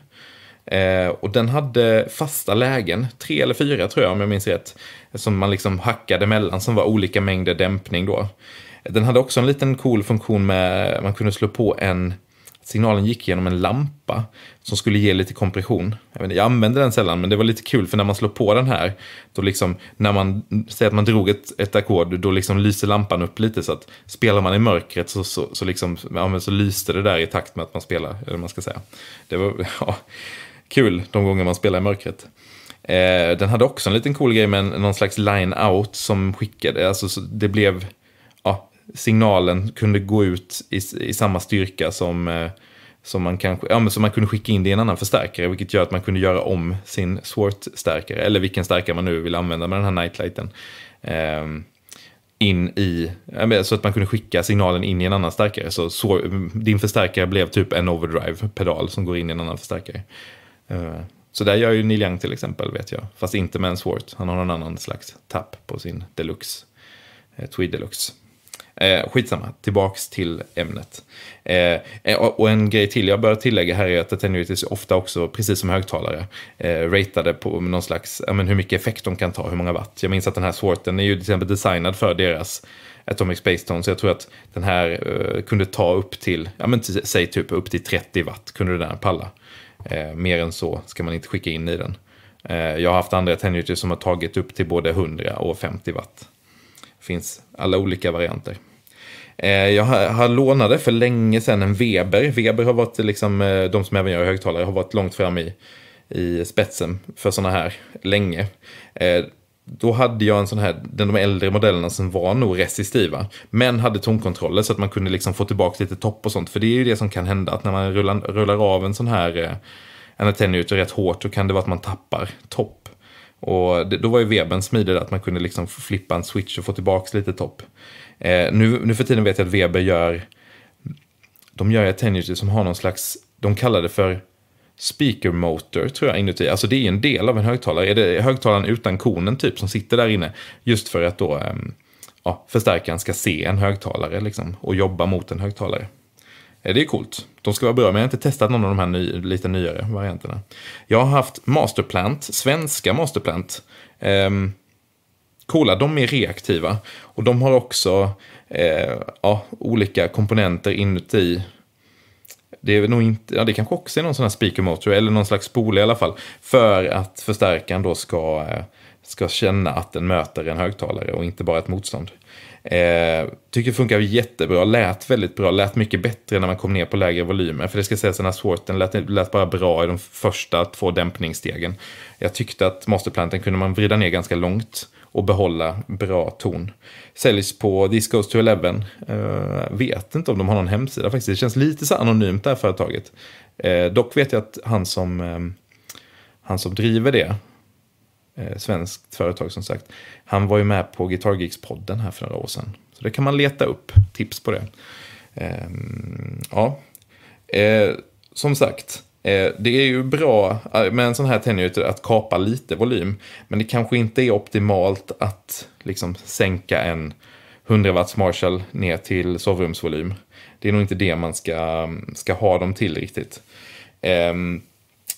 Eh, och den hade fasta lägen, tre eller fyra tror jag om jag minns rätt, som man liksom hackade mellan som var olika mängder dämpning då. Den hade också en liten cool funktion med, man kunde slå på en signalen gick genom en lampa som skulle ge lite kompression. Jag, inte, jag använde den sällan, men det var lite kul för när man slår på den här, då liksom, när man säger att man drog ett, ett ackord, då liksom lyser lampan upp lite så att spelar man i mörkret så, så, så, liksom, ja, men så lyste det där i takt med att man spelar, eller man ska säga. Det var ja, kul de gånger man spelar i mörkret. Eh, den hade också en liten cool grej med någon slags line-out som skickade, alltså det blev signalen kunde gå ut i, i samma styrka som, eh, som, man kanske, ja, men som man kunde skicka in det i en annan förstärkare, vilket gör att man kunde göra om sin SWORT-stärkare, eller vilken stärkare man nu vill använda med den här nightlighten, eh, in i, så att man kunde skicka signalen in i en annan stärkare. Så, så din förstärkare blev typ en overdrive-pedal som går in i en annan förstärkare. Eh, så där gör ju Neil Young till exempel, vet jag. Fast inte med en Swart. Han har någon annan slags tapp på sin deluxe. Eh, Tweed Deluxe. Eh, skitsamma, tillbaks till ämnet. Eh, eh och en grej till jag bör tillägga här är att attenuities ofta också, precis som högtalare, eh, ratade på någon slags, ja, men hur mycket effekt de kan ta, hur många watt. Jag minns att den här sorten är ju till exempel designad för deras Atomic Space Tone, så jag tror att den här eh, kunde ta upp till, ja men till, säg typ upp till 30 watt kunde den här palla. Eh, mer än så ska man inte skicka in i den. Eh, jag har haft andra attenuities som har tagit upp till både 100 och 50 watt finns alla olika varianter. Eh, jag har, lånade för länge sedan en Weber. Weber har varit, liksom, eh, de som även gör högtalare, har varit långt fram i, i spetsen för sådana här länge. Eh, då hade jag en sån här, de äldre modellerna som var nog resistiva. Men hade tonkontroller så att man kunde liksom få tillbaka lite topp och sånt. För det är ju det som kan hända, att när man rullar, rullar av en sån här en attenuator rätt hårt, då kan det vara att man tappar topp och det, då var ju webben smidig, att man kunde liksom flippa en switch och få tillbaka lite topp. Eh, nu, nu för tiden vet jag att webben gör, de gör ett tenuity som har någon slags, de kallar det för speaker motor tror jag inuti. Alltså det är ju en del av en högtalare. Är det högtalaren utan konen typ som sitter där inne? Just för att då eh, ja, förstärkaren ska se en högtalare liksom, och jobba mot en högtalare. Det är coolt. De ska vara bra, men jag har inte testat någon av de här ny, lite nyare varianterna. Jag har haft Masterplant, svenska Masterplant. Ehm, coola, de är reaktiva. Och de har också eh, ja, olika komponenter inuti. Det är nog inte, ja, det kanske också är någon sån här speaker motor, eller någon slags spole i alla fall. För att förstärkaren då ska, eh, ska känna att den möter en högtalare och inte bara ett motstånd. Eh, tycker det funkar jättebra, lät väldigt bra, lät mycket bättre när man kom ner på lägre volymer. För det ska sägas, den här Swarten lät, lät bara bra i de första två dämpningsstegen. Jag tyckte att Masterplanten kunde man vrida ner ganska långt och behålla bra ton. Säljs på This Goes to Eleven. Eh, vet inte om de har någon hemsida faktiskt. Det känns lite så anonymt det här företaget. Eh, dock vet jag att han som, eh, han som driver det Eh, svenskt företag som sagt. Han var ju med på Guitar Geeks-podden här för några år sedan. Så det kan man leta upp tips på det. Eh, ja, eh, som sagt. Eh, det är ju bra eh, med en sån här tenuter att kapa lite volym. Men det kanske inte är optimalt att liksom sänka en 100 watts Marshall ner till sovrumsvolym. Det är nog inte det man ska, ska ha dem till riktigt. Ehm,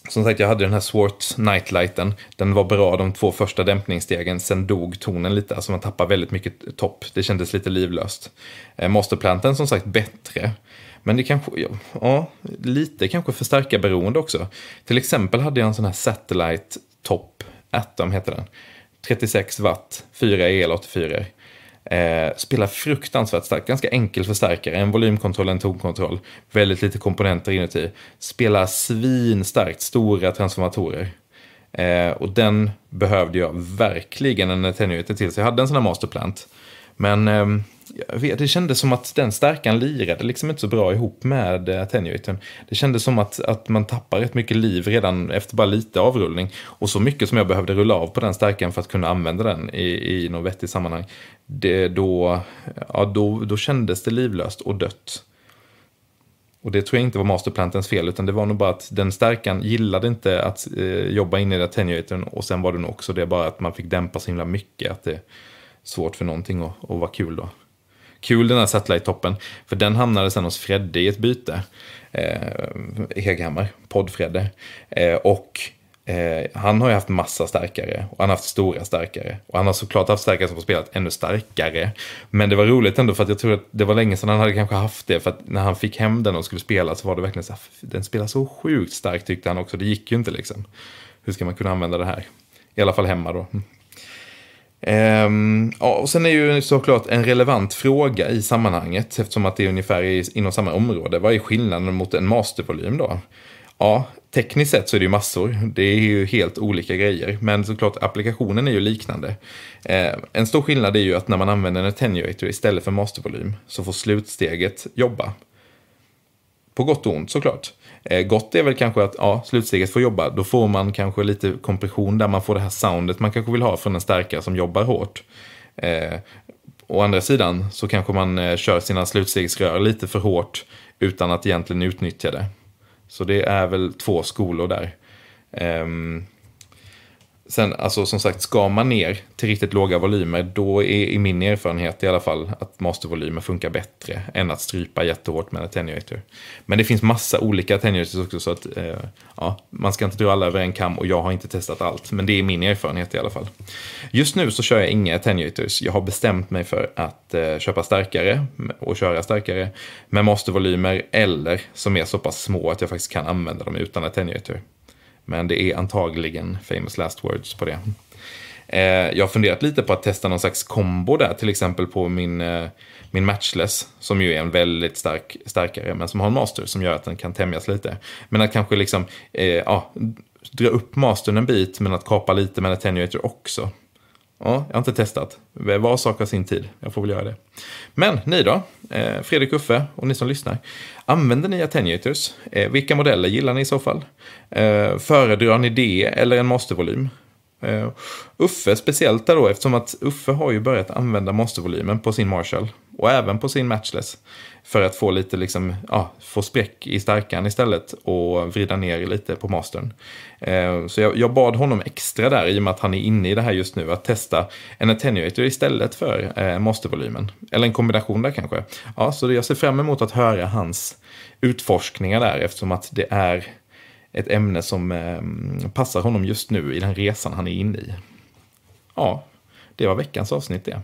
som sagt, jag hade den här Swart Nightlighten. Den var bra de två första dämpningsstegen, sen dog tonen lite. Alltså man tappade väldigt mycket topp. Det kändes lite livlöst. Eh, Masterplanten som sagt bättre. Men det kanske, ja, ja lite kanske beroende också. Till exempel hade jag en sån här Satellite Top Atom heter den. 36 watt, 4 el 84 Eh, spelar fruktansvärt starkt, ganska enkel förstärkare, en volymkontroll, en tonkontroll, väldigt lite komponenter inuti. Spelar svinstarkt, stora transformatorer. Eh, och den behövde jag verkligen när Attenuity till, så jag hade en sån här masterplant. Men eh, jag vet, det kändes som att den stärkan lirade liksom inte så bra ihop med eh, attenuaten. Det kändes som att, att man tappar rätt mycket liv redan efter bara lite avrullning. Och så mycket som jag behövde rulla av på den stärkan för att kunna använda den i, i något vettigt sammanhang. Det, då, ja, då, då kändes det livlöst och dött. Och det tror jag inte var masterplantens fel, utan det var nog bara att den stärkan gillade inte att eh, jobba in i attenuatorn och sen var det nog också det bara att man fick dämpa så himla mycket. Att det, svårt för någonting att, att vara kul då. Kul den här Satellite-toppen, för den hamnade sen hos Fredde i ett byte. Eh, Heghammar, podd-Fredde. Eh, och eh, han har ju haft massa starkare, och han har haft stora starkare. Och han har såklart haft starkare som har spelat ännu starkare. Men det var roligt ändå för att jag tror att det var länge sedan han hade kanske haft det. För att när han fick hem den och skulle spela så var det verkligen så här, den spelar så sjukt starkt tyckte han också. Det gick ju inte liksom. Hur ska man kunna använda det här? I alla fall hemma då. Mm. Ehm, ja, och sen är ju såklart en relevant fråga i sammanhanget eftersom att det är ungefär i, inom samma område. Vad är skillnaden mot en mastervolym då? Ja, tekniskt sett så är det ju massor. Det är ju helt olika grejer. Men såklart applikationen är ju liknande. Eh, en stor skillnad är ju att när man använder en attenuator istället för mastervolym så får slutsteget jobba. På gott och ont såklart. Eh, gott är väl kanske att ja, slutsteget får jobba. Då får man kanske lite kompression där man får det här soundet man kanske vill ha från en stärkare som jobbar hårt. Eh, å andra sidan så kanske man eh, kör sina slutstegsrör lite för hårt utan att egentligen utnyttja det. Så det är väl två skolor där. Eh, Sen, alltså som sagt, ska man ner till riktigt låga volymer, då är i min erfarenhet i alla fall att mastervolymer funkar bättre än att strypa jättehårt med en attenuator. Men det finns massa olika attenuators också, så att eh, ja, man ska inte dra alla över en kam och jag har inte testat allt, men det är min erfarenhet i alla fall. Just nu så kör jag inga attenuators. Jag har bestämt mig för att eh, köpa starkare och köra starkare med mastervolymer eller som är så pass små att jag faktiskt kan använda dem utan attenuator. Men det är antagligen famous last words på det. Eh, jag har funderat lite på att testa någon slags kombo där, till exempel på min, eh, min matchless, som ju är en väldigt stark, starkare, men som har en master som gör att den kan tämjas lite. Men att kanske liksom, eh, ja, dra upp mastern en bit, men att kapa lite med en attenuator också. Ja, jag har inte testat. Var sak har sin tid. Jag får väl göra det. Men ni då? Eh, Fredrik Uffe och ni som lyssnar. Använder ni attenuators? Eh, vilka modeller gillar ni i så fall? Eh, föredrar ni det eller en mastervolym? Uh, Uffe speciellt där då, eftersom att Uffe har ju börjat använda monstervolymen på sin Marshall och även på sin Matchless för att få lite liksom, ja, få spräck i stärkan istället och vrida ner lite på mastern. Uh, så jag, jag, bad honom extra där i och med att han är inne i det här just nu att testa en attenuator istället för eh, monstervolymen. Eller en kombination där kanske. Ja, så jag ser fram emot att höra hans utforskningar där eftersom att det är ett ämne som ehm, passar honom just nu i den resan han är inne i. Ja, det var veckans avsnitt det.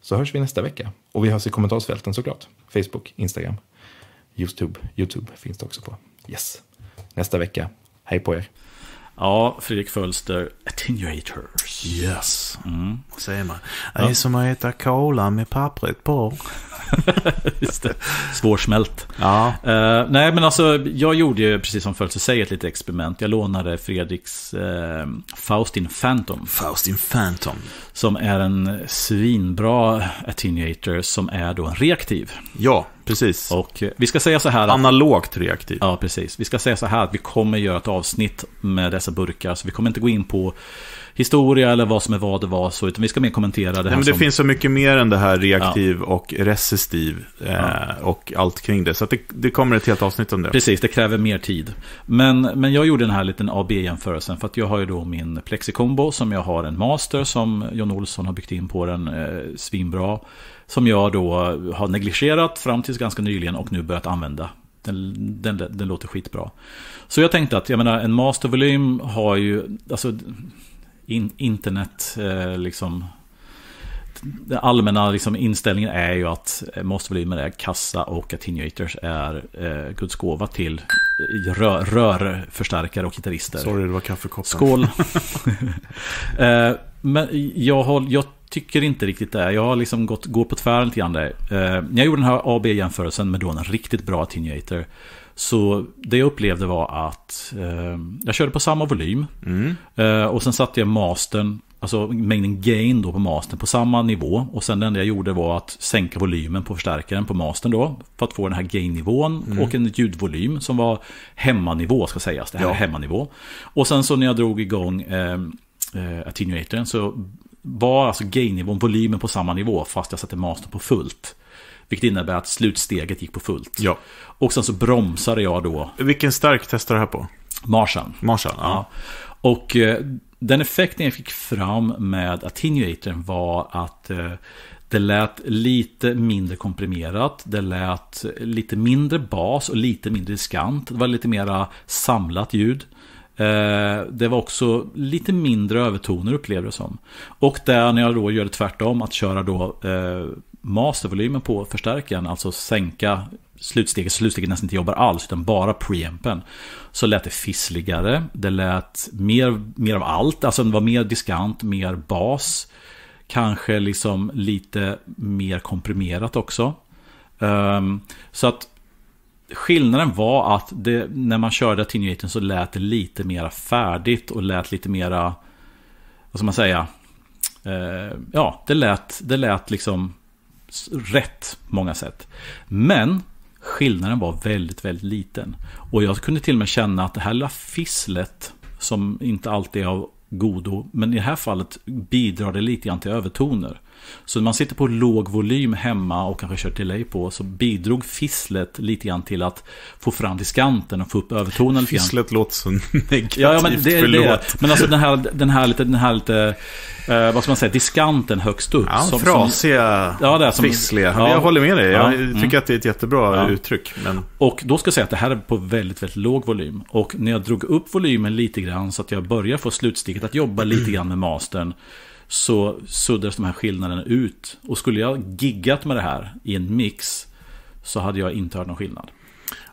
Så hörs vi nästa vecka. Och vi hörs i kommentarsfälten såklart. Facebook, Instagram, YouTube, YouTube finns det också på. Yes. Nästa vecka. Hej på er. Ja, Fredrik Fölster, Attenuators. Yes, mm. säger man. Det är som att äta kola med pappret på. Just det. Svårsmält. Ja. Uh, nej, men alltså, jag gjorde ju, precis som Fölse säger, ett litet experiment. Jag lånade Fredriks uh, Faustin Phantom. Faustin Phantom. Som är en svinbra attenuator som är då en reaktiv. Ja, precis. Och eh, vi ska säga så här. Att, Analogt reaktiv. Ja, precis. Vi ska säga så här att vi kommer göra ett avsnitt med dessa burkar. Så vi kommer inte gå in på historia eller vad som är vad det var så, utan vi ska mer kommentera det här. Nej, men det som... finns så mycket mer än det här reaktiv ja. och resistiv eh, ja. och allt kring det. Så det, det, kommer ett helt avsnitt om det. Precis, det kräver mer tid. Men, men jag gjorde den här liten AB-jämförelsen för att jag har ju då min Plexikombo som jag har en master som John Olsson har byggt in på den eh, svinbra. Som jag då har negligerat fram tills ganska nyligen och nu börjat använda den, den, den låter skitbra. Så jag tänkte att jag menar, en mastervolym har ju, alltså, in, internet, eh, liksom, den allmänna liksom, inställningen är ju att måste bli med det. kassa och attenuators är eh, Guds gåva till rör, rörförstärkare och gitarrister. Sorry, det var kaffekoppen. Skål! eh, men jag, har, jag tycker inte riktigt det. Jag har liksom gått, går på tvären lite grann där. Eh, jag gjorde den här AB-jämförelsen med då en riktigt bra attenuator. Så det jag upplevde var att eh, jag körde på samma volym. Mm. Eh, och sen satte jag mastern, alltså mängden gain då på mastern på samma nivå. Och sen det enda jag gjorde var att sänka volymen på förstärkaren på mastern då. För att få den här gain-nivån mm. och en ljudvolym som var hemmanivå ska sägas. Det här ja. är hemmanivå. Och sen så när jag drog igång eh, eh, attenuatorn så var alltså gain-nivån, volymen på samma nivå fast jag satte mastern på fullt. Vilket innebär att slutsteget gick på fullt. Ja. Och sen så bromsade jag då. Vilken stark testar det här på? Marshan. Marshan, ja. ja. Och eh, den effekten jag fick fram med attenuatorn var att eh, det lät lite mindre komprimerat, det lät eh, lite mindre bas och lite mindre diskant. Det var lite mera samlat ljud. Eh, det var också lite mindre övertoner upplevde det som. Och där när jag då gör det tvärtom, att köra då eh, mastervolymen på förstärkaren, alltså sänka slutsteget, slutsteget nästan inte jobbar alls, utan bara preampen. Så lät det fissligare, det lät mer, mer av allt, alltså det var mer diskant, mer bas. Kanske liksom lite mer komprimerat också. Um, så att skillnaden var att det, när man körde attenuaten så lät det lite mera färdigt och lät lite mera, vad ska man säga, ehm, ja, det lät, det lät liksom rätt många sätt. Men skillnaden var väldigt, väldigt liten. Och jag kunde till och med känna att det här lilla fisslet som inte alltid är av godo, men i det här fallet bidrar det lite grann till övertoner. Så när man sitter på låg volym hemma och kanske kör delay på så bidrog fisslet lite grann till att få fram diskanten och få upp övertonen. Fisslet låter så negativt, ja, ja, men det, förlåt. Det. Men alltså den här, den här lite, den här lite eh, vad ska man säga, diskanten högst upp. Ja, som, frasiga, som, ja, det är, som, fissliga. Ja, jag håller med dig, jag ja, tycker mm. att det är ett jättebra uttryck. Men... Och då ska jag säga att det här är på väldigt, väldigt låg volym. Och när jag drog upp volymen lite grann så att jag börjar få slutsticket att jobba lite grann med mastern så suddas de här skillnaderna ut. Och skulle jag giggat med det här i en mix så hade jag inte hört någon skillnad.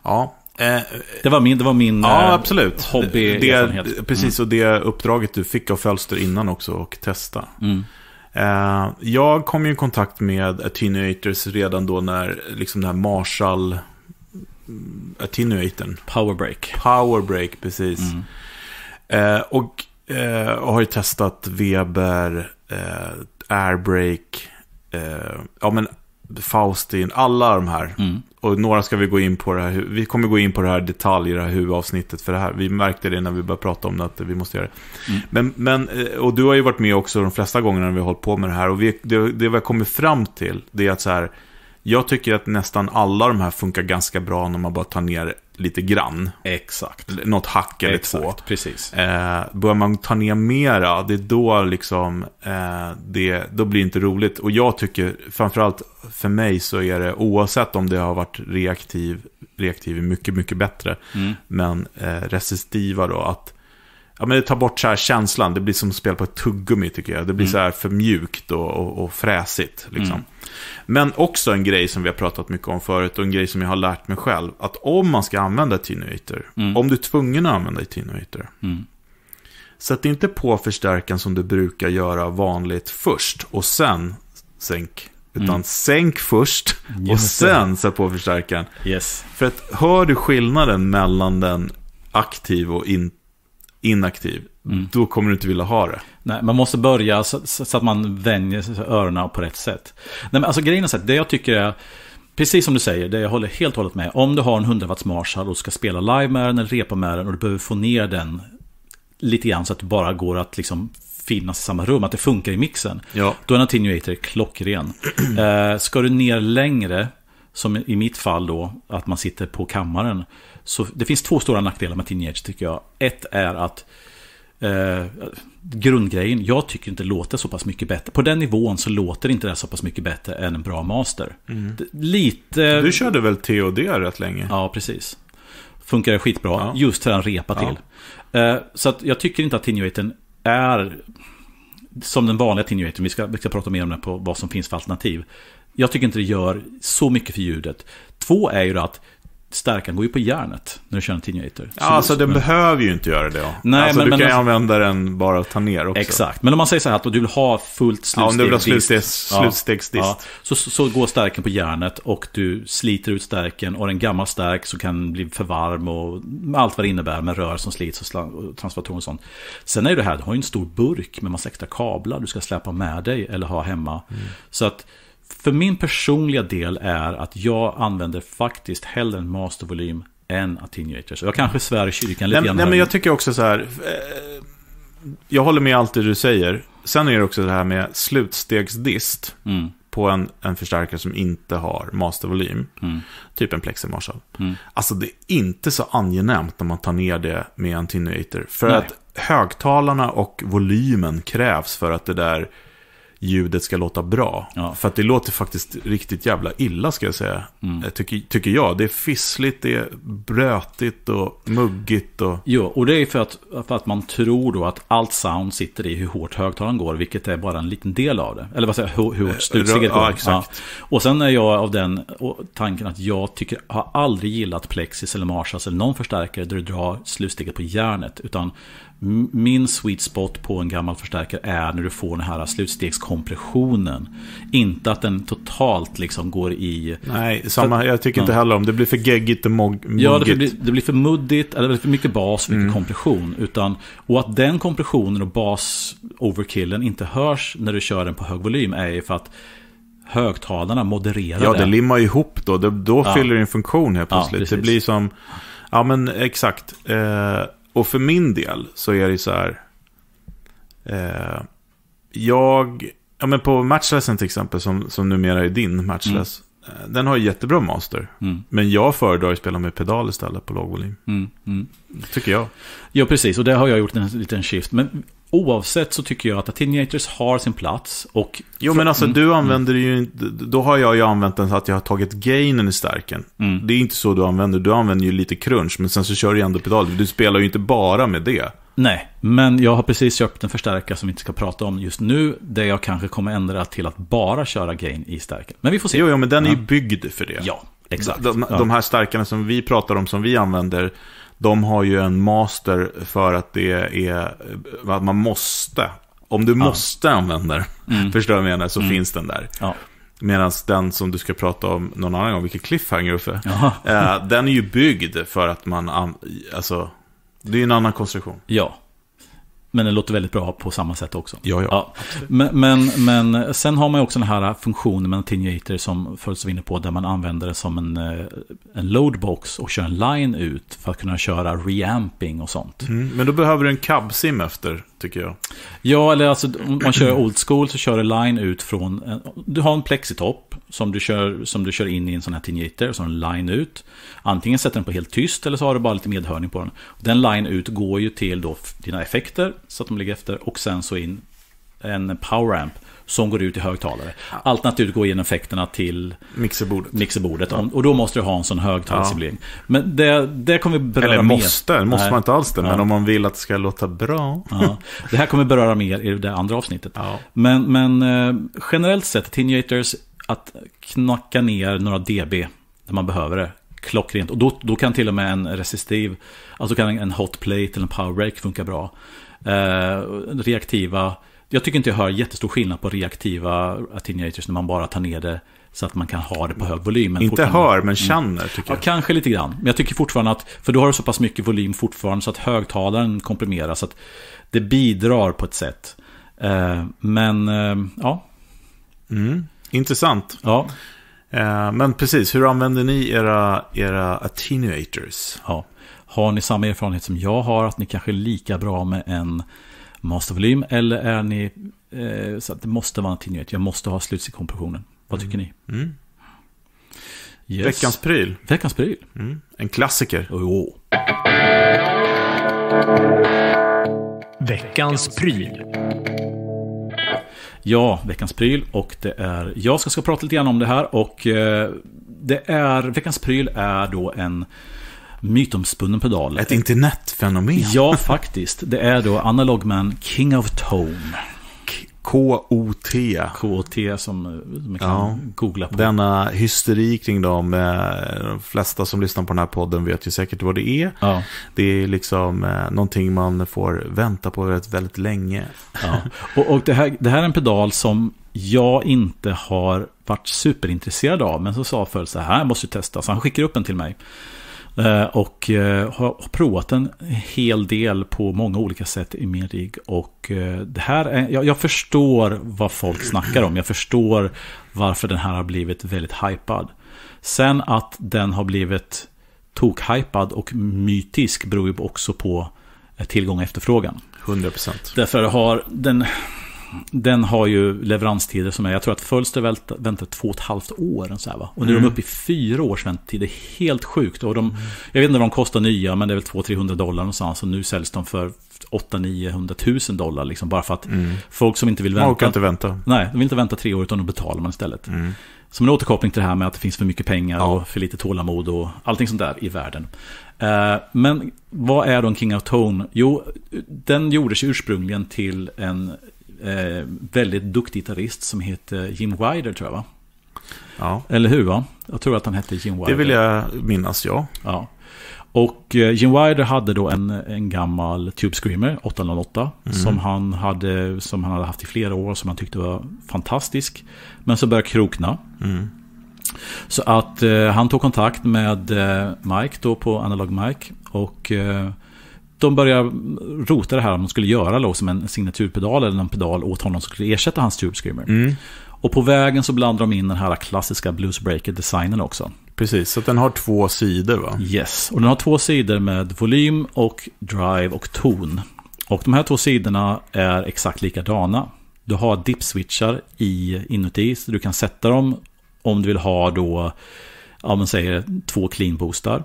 Ja, eh, det var min, det var min ja, eh, absolut. hobby det, erfarenhet. Precis, mm. och det uppdraget du fick av Fölster innan också och testa. Mm. Eh, jag kom ju i kontakt med Attenuators redan då när liksom den här Marshall Attenuatorn. Powerbreak. Powerbreak, precis. Mm. Och Eh, och har ju testat Weber, eh, Airbrake, eh, ja men Faustin, alla de här. Mm. Och några ska vi gå in på det här. Vi kommer gå in på det här detalj det här huvudavsnittet för det här. Vi märkte det när vi började prata om det, att vi måste göra det. Mm. Men, men, eh, och du har ju varit med också de flesta gångerna när vi har hållit på med det här. Och vi, det, det vi har kommit fram till, det är att så här, jag tycker att nästan alla de här funkar ganska bra när man bara tar ner lite grann. Exakt. Något hack eller Exakt, två. Precis. Eh, börjar man ta ner mera, det är då liksom, eh, det, då blir det inte roligt. Och jag tycker, framförallt för mig så är det, oavsett om det har varit reaktiv, reaktiv är mycket, mycket bättre. Mm. Men eh, resistiva då, att Ja, men det tar bort så känslan, det blir som att spela på ett tuggummi tycker jag. Det blir mm. så här för mjukt och, och, och fräsigt. Liksom. Mm. Men också en grej som vi har pratat mycket om förut och en grej som jag har lärt mig själv. Att om man ska använda ett attenuator, mm. om du är tvungen att använda ett attenuator, mm. sätt inte på förstärkan som du brukar göra vanligt först och sen sänk. Utan mm. sänk först och Just sen sätt på förstärkaren. Yes. För att hör du skillnaden mellan den aktiv och in, inaktiv, mm. då kommer du inte vilja ha det. Nej, man måste börja så, så att man vänjer öronen på rätt sätt. Nej, men alltså grejen är så att det jag tycker är, precis som du säger, det jag håller helt och hållet med. Om du har en 100 watts Marshall och ska spela live med den eller repa med den och du behöver få ner den lite grann så att det bara går att liksom finnas i samma rum, att det funkar i mixen. Ja. Då är en attenuator klockren. eh, ska du ner längre, som i mitt fall då, att man sitter på kammaren. Så det finns två stora nackdelar med attenuators tycker jag. Ett är att Eh, grundgrejen, jag tycker inte det låter så pass mycket bättre. På den nivån så låter inte det så pass mycket bättre än en bra master. Mm. Lite... Du körde väl TOD rätt länge? Ja, precis. Funkar skitbra, ja. just för att repa till. Ja. Eh, så att jag tycker inte att Tinuaten är som den vanliga Tinuaten. Vi ska, vi ska prata mer om det på vad som finns för alternativ. Jag tycker inte det gör så mycket för ljudet. Två är ju att stärkan går ju på järnet när du kör en Teenator. Ja, så alltså den behöver ju inte göra det. Nej, alltså, men, du men, kan ju alltså- använda den bara att ta ner också. Exakt, men om man säger så här att du vill ha fullt slutstegsdist. Ja, ja, ja, så, så går stärken på järnet och du sliter ut stärken. Och en gammal stärk som kan bli för varm och allt vad det innebär med rör som slits och, slang, och transformatorer och sånt. Sen är det här, du har ju en stor burk med massa extra kablar du ska släpa med dig eller ha hemma. Mm. Så att för min personliga del är att jag använder faktiskt hellre en mastervolym än Så Jag kanske svär i kyrkan lite nej, grann. Nej, men jag tycker också så här. Eh, jag håller med allt det du säger. Sen är det också det här med slutstegsdist mm. på en, en förstärkare som inte har mastervolym. Mm. Typ en Plexi Marshall. Mm. Alltså det är inte så angenämt när man tar ner det med en attenuator. För nej. att högtalarna och volymen krävs för att det där ljudet ska låta bra. Ja. För att det låter faktiskt riktigt jävla illa ska jag säga. Mm. Eh, tycker, tycker jag. Det är fissligt, det är brötigt och muggigt. Och... Jo, och det är för att, för att man tror då att allt sound sitter i hur hårt högtalaren går, vilket är bara en liten del av det. Eller vad säger jag, hur, hårt slutsteget eh, går. Ja, exakt. Ja. Och sen är jag av den tanken att jag tycker, har aldrig gillat Plexis eller Marshalls eller någon förstärkare där du drar slutsteget på järnet. Utan min sweet spot på en gammal förstärkare är när du får den här slutstegskompressionen. Inte att den totalt liksom går i... Nej, samma, jag tycker inte heller om det blir för geggigt och moggigt. Ja, det blir, det blir för muddigt, eller för mycket bas, och mycket mm. kompression. Utan, och att den kompressionen och bas-overkillen inte hörs när du kör den på hög volym är ju för att högtalarna modererar Ja, det limmar ihop då. Det, då ja. fyller det en funktion helt plötsligt. Ja, det blir som... Ja, men exakt. Eh, och för min del så är det så här. Eh, jag, ja men på matchlessen till exempel, som, som numera är din matchless. Mm. Eh, den har jättebra master. Mm. Men jag föredrar att spela med pedal istället på lågvolym. Mm. mm. Tycker jag. Ja, precis. Och det har jag gjort en liten shift. Men Oavsett så tycker jag att Teenagers har sin plats och... Jo men alltså du använder mm. ju Då har jag ju använt den så att jag har tagit gainen i stärken. Mm. Det är inte så du använder, du använder ju lite crunch men sen så kör du ju ändå pedal. Du spelar ju inte bara med det. Nej, men jag har precis köpt en förstärkare som vi inte ska prata om just nu. Där jag kanske kommer ändra till att bara köra gain i stärken. Men vi får se. Jo, jo men den är ju byggd för det. Ja, exakt. De, de, de här stärkarna som vi pratar om, som vi använder de har ju en master för att det är, att man måste. Om du måste ja. använda den, mm. förstår jag menar, så mm. finns den där. Ja. Medan den som du ska prata om någon annan gång, vilken cliffhanger Uffe. Eh, den är ju byggd för att man, alltså, det är ju en annan konstruktion. Ja, men den låter väldigt bra på samma sätt också. Ja, ja. ja. Men, men, men, sen har man också den här funktionen med en Tiniator som förut var inne på, där man använder det som en, eh, en loadbox och kör en line ut för att kunna köra reamping och sånt. Mm, men då behöver du en cab-sim efter tycker jag. Ja, eller alltså om man kör old school så kör du line ut från... Eh, du har en plexitopp som du kör, som du kör in i en sån här tinjator så har en line ut. Antingen sätter den på helt tyst eller så har du bara lite medhörning på den. Den line ut går ju till då dina effekter så att de ligger efter och sen så in en poweramp som går ut i högtalare. Alternativt gå igenom effekterna till mixerbordet. mixerbordet. Ja. Och då måste du ha en sån högtalarsimulering. Ja. Men det, det kommer vi beröra Eller måste, mer. måste man inte alls det. Ja. Men om man vill att det ska låta bra. Det här kommer beröra mer i det andra avsnittet. Men, men eh, generellt sett, Teenators, att knacka ner några DB när man behöver det klockrent. Och då, då kan till och med en resistiv, alltså kan en hot plate eller en power break funka bra. Eh, reaktiva jag tycker inte jag hör jättestor skillnad på reaktiva attenuators när man bara tar ner det så att man kan ha det på hög volym. Men inte hör, men mm. känner tycker jag. Ja, kanske lite grann. Men jag tycker fortfarande att, för du har så pass mycket volym fortfarande så att högtalaren komprimeras. Så att det bidrar på ett sätt. Eh, men, eh, ja. Mm, intressant. Ja. Eh, men precis, hur använder ni era, era attenuators? Ja. Har ni samma erfarenhet som jag har, att ni kanske är lika bra med en mastervolym eller är ni eh, så att det måste vara någonting nytt? Jag måste ha kompressionen. Vad tycker mm. ni? Mm. Yes. Veckans pryl. Veckans pryl. Mm. En klassiker. Oh. Veckans pryl. Ja, veckans pryl och det är jag ska, ska prata lite grann om det här och eh, det är veckans pryl är då en mytomspunnen pedal. Ett internetfenomen. Ja, faktiskt. Det är då Analogman King of Tone. K-O-T. K-O-T eh, som man kan ja, googla på. Denna hysteri kring dem. Eh, de flesta som lyssnar på den här podden vet ju säkert vad det är. Ja. Det är liksom eh, någonting man får vänta på väldigt, väldigt länge. Ja. Och, och det, här, det här är en pedal som jag inte har varit superintresserad av. Men så sa Föl så här, jag måste testa. Så han skickar upp den till mig. Eh, och eh, har provat en hel del på många olika sätt i min rigg. Och eh, det här är, jag, jag förstår vad folk snackar om. Jag förstår varför den här har blivit väldigt hypad. Sen att den har blivit tokhypad och mytisk beror ju också på tillgång och efterfrågan. 100%. Därför har den, den har ju leveranstider som är, jag tror att Fölster väntar, två och ett halvt år. Så här, va? Och nu mm. är de mm. uppe i fyra års väntetid, det är helt sjukt. Och de, mm. Jag vet inte vad de kostar nya, men det är väl 200-300 dollar någonstans. Och nu säljs de för 800-900 000 dollar, liksom, bara för att mm. folk som inte vill vänta. Man orkar inte vänta. Nej, de vill inte vänta tre år, utan då betalar man istället. Mm. Som en återkoppling till det här med att det finns för mycket pengar ja. och för lite tålamod och allting sånt där i världen. Eh, men vad är då en King of Tone? Jo, den gjordes ursprungligen till en eh, väldigt duktig gitarrist som heter Jim Wider tror jag va? Ja. Eller hur va? Jag tror att han hette Jim Wider. Det vill jag minnas ja. ja. Och eh, Jim Wider hade då en, en gammal Tube Screamer 808 mm. som, han hade, som han hade haft i flera år som han tyckte var fantastisk. Men så började krokna. Mm. Så att eh, han tog kontakt med eh, Mike då på Analog Mike och eh, de börjar rota det här om de skulle göra då, en signaturpedal eller en pedal åt honom som skulle ersätta hans Tube Screamer. Mm. Och på vägen så blandar de in den här klassiska Bluesbreaker-designen också. Precis, så den har två sidor va? Yes, och den har två sidor med volym och drive och ton. Och de här två sidorna är exakt likadana. Du har dip-switchar inuti, så du kan sätta dem om du vill ha då, ja man säger två clean-boostar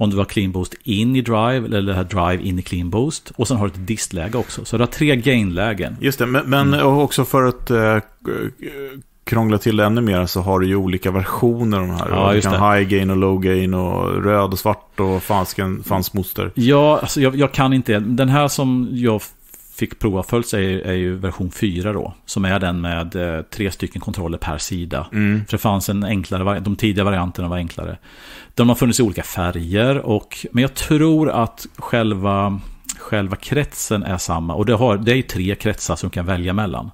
om du har clean boost in i drive eller här drive in i clean boost. Och sen har du ett distläge också. Så du har tre gainlägen. Just det, men, men mm. också för att eh, eh, krångla till det ännu mer så har du ju olika versioner av de här. Ja, du kan det. high gain och low gain och röd och svart och fansken, fanns moster. Ja, alltså jag, jag, kan inte. Den här som jag fick prova följs är, är ju version 4 då. Som är den med eh, tre stycken kontroller per sida. Mm. För det fanns en enklare, de tidiga varianterna var enklare. De har funnits i olika färger och, men jag tror att själva, själva kretsen är samma. Och det, har, det är tre kretsar som kan välja mellan.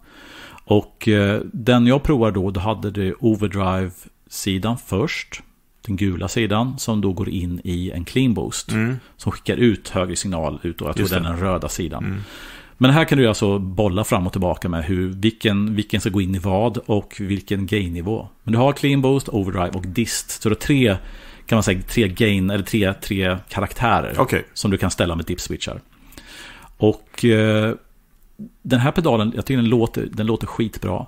Och eh, den jag provade då, då hade du overdrive-sidan först. Den gula sidan som då går in i en clean boost. Mm. Som skickar ut högre signal ut då. Jag tror den röda sidan. Mm. Men här kan du alltså bolla fram och tillbaka med hur, vilken, vilken ska gå in i vad och vilken gain-nivå. Men du har clean boost, overdrive och dist. Så du har tre, kan man säga, tre gain, eller tre, tre karaktärer okay. som du kan ställa med dip-switchar. Och eh, den här pedalen, jag tycker den låter, den låter skitbra.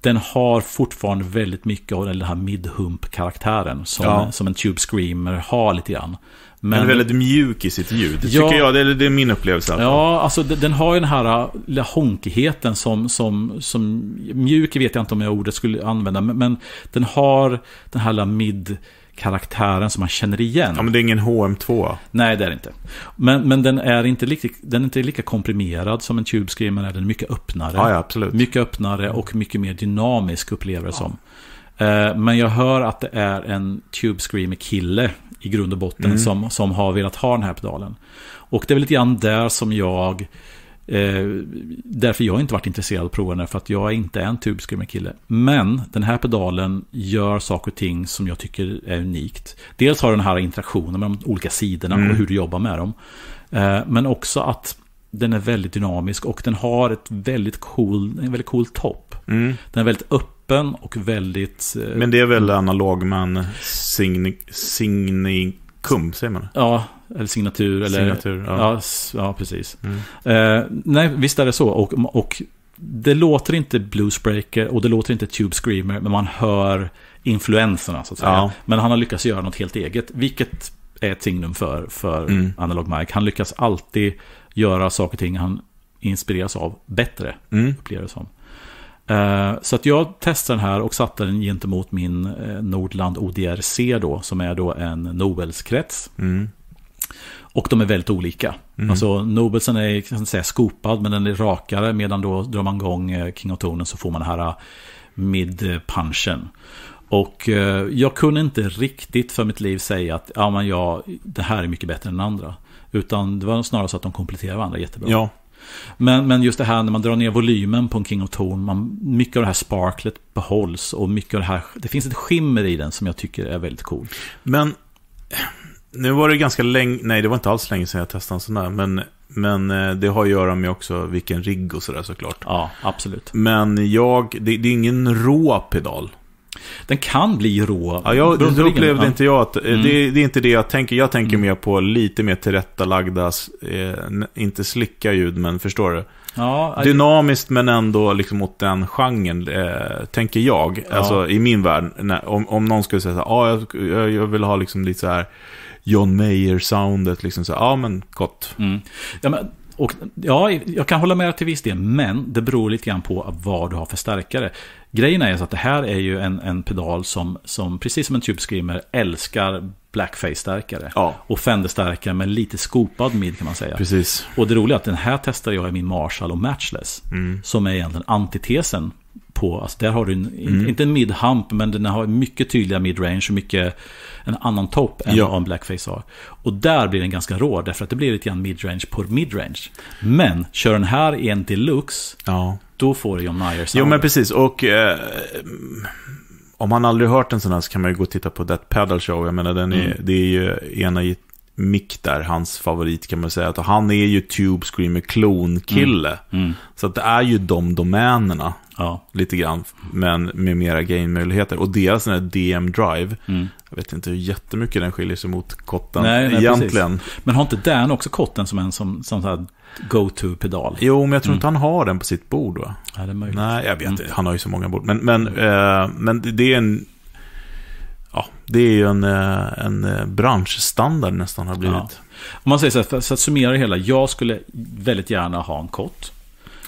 Den har fortfarande väldigt mycket av den här midhump-karaktären som, ja. som en Tube Screamer har lite grann. Men, den är väldigt mjuk i sitt ljud, det ja, tycker jag. Det är, det är min upplevelse. Ja, alltså den har ju den här äh, honkigheten som, som, som... Mjuk vet jag inte om jag ordet skulle använda, men, men den har den här lilla mid karaktären som man känner igen. Ja, men det är ingen HM2. Nej, det är det inte. Men, men den, är inte lika, den är inte lika komprimerad som en Tube Screamer är. Den är mycket öppnare. Ja, ja, absolut. Mycket öppnare och mycket mer dynamisk upplever jag det ja. som. Eh, men jag hör att det är en Tube Screamer-kille i grund och botten mm. som, som har velat ha den här pedalen. Och det är väl lite grann där som jag, eh, därför jag inte varit intresserad av att prova den, för att jag inte är en tubskrummerkille. Men den här pedalen gör saker och ting som jag tycker är unikt. Dels har den här interaktionen med de olika sidorna mm. och hur du jobbar med dem. Eh, men också att den är väldigt dynamisk och den har ett väldigt cool, en väldigt cool topp. Mm. Den är väldigt öppen och väldigt... Eh, men det är väl analog signikum, signi, säger man? Ja, eller signatur. Eller, signatur ja. Ja, ja precis. Mm. Eh, nej, visst är det så. Och, och det låter inte Bluesbreaker och det låter inte Tube Screamer, men man hör influenserna så att säga. Ja. Men han har lyckats göra något helt eget, vilket är ett signum för, för mm. Analog Mike. Han lyckas alltid göra saker och ting han inspireras av bättre, mm. upplever det som. Eh, så att jag testade den här och satte den gentemot min eh, Nordland ODRC då, som är då en Nobelskrets. Mm. Och de är väldigt olika. Mm. Alltså Nobelsen är kan säga, skopad men den är rakare medan då drar man igång eh, King of Tonen så får man den här mid-punchen. Och eh, jag kunde inte riktigt för mitt liv säga att ja, men jag, det här är mycket bättre än andra. Utan det var snarare så att de kompletterade varandra jättebra. Ja. Men, men just det här när man drar ner volymen på en King of Torn, man, mycket av det här sparklet behålls och mycket av det här, det finns ett skimmer i den som jag tycker är väldigt cool. Men nu var det ganska länge, nej det var inte alls länge sedan jag testade en sån där, men, men eh, det har att göra med också vilken rigg och sådär såklart. Ja, absolut. Men jag, det, det är ingen rå pedal den kan bli rå. Ja, jag, det upplevde inte jag att, eh, mm. det, det, är inte det jag tänker. Jag tänker mm. mer på lite mer tillrättalagda, eh, inte slicka ljud, men förstår du? Ja, Dynamiskt men ändå liksom mot den genren, eh, tänker jag. Ja. Alltså i min värld, när, om, om någon skulle säga så här, ah, jag, jag vill ha liksom lite så här John Mayer-soundet, liksom så här, ah, men gott. Mm. Ja, men, och, ja, jag kan hålla med till viss del, men det beror lite grann på vad du har för stärkare. Grejen är så att det här är ju en, en pedal som, som, precis som en Tube Screamer, älskar blackface-stärkare. Ja. Och Fender-stärkare med lite skopad mid kan man säga. Precis. Och det roliga är att den här testar jag i min Marshall och Matchless. Mm. Som är egentligen antitesen på, alltså där har du en, mm. inte en mid-hump, men den har mycket tydliga mid-range och mycket en annan topp än ja. vad en blackface har. Och där blir den ganska rå, därför att det blir lite grann mid-range på mid-range. Men kör den här i en deluxe, ja då får du John Myers sound. Jo, men precis. Och eh, om man aldrig hört en sån här så kan man ju gå och titta på That Pedal Show. Jag menar, den är, mm. det är ju ena Mick där, hans favorit kan man säga. Att han är ju Tube Screamer klon-kille. Mm. Mm. Så att det är ju de domänerna. Ja. Lite grann, men med mera gain-möjligheter. Och deras den här DM Drive, mm. jag vet inte hur jättemycket den skiljer sig mot kotten nej, nej, egentligen. Precis. Men har inte Dan också kotten som en som, som så go-to-pedal. Jo, men jag tror mm. inte han har den på sitt bord. Va? Ja, det är möjligt. Nej, jag vet mm. inte. Mm. Han har ju så många bord. Men, men, mm. eh, men det är en... Ja, det är ju en, eh, en eh, branschstandard nästan har blivit. Ja. Om man säger så här, för, att summera det hela. Jag skulle väldigt gärna ha en kott.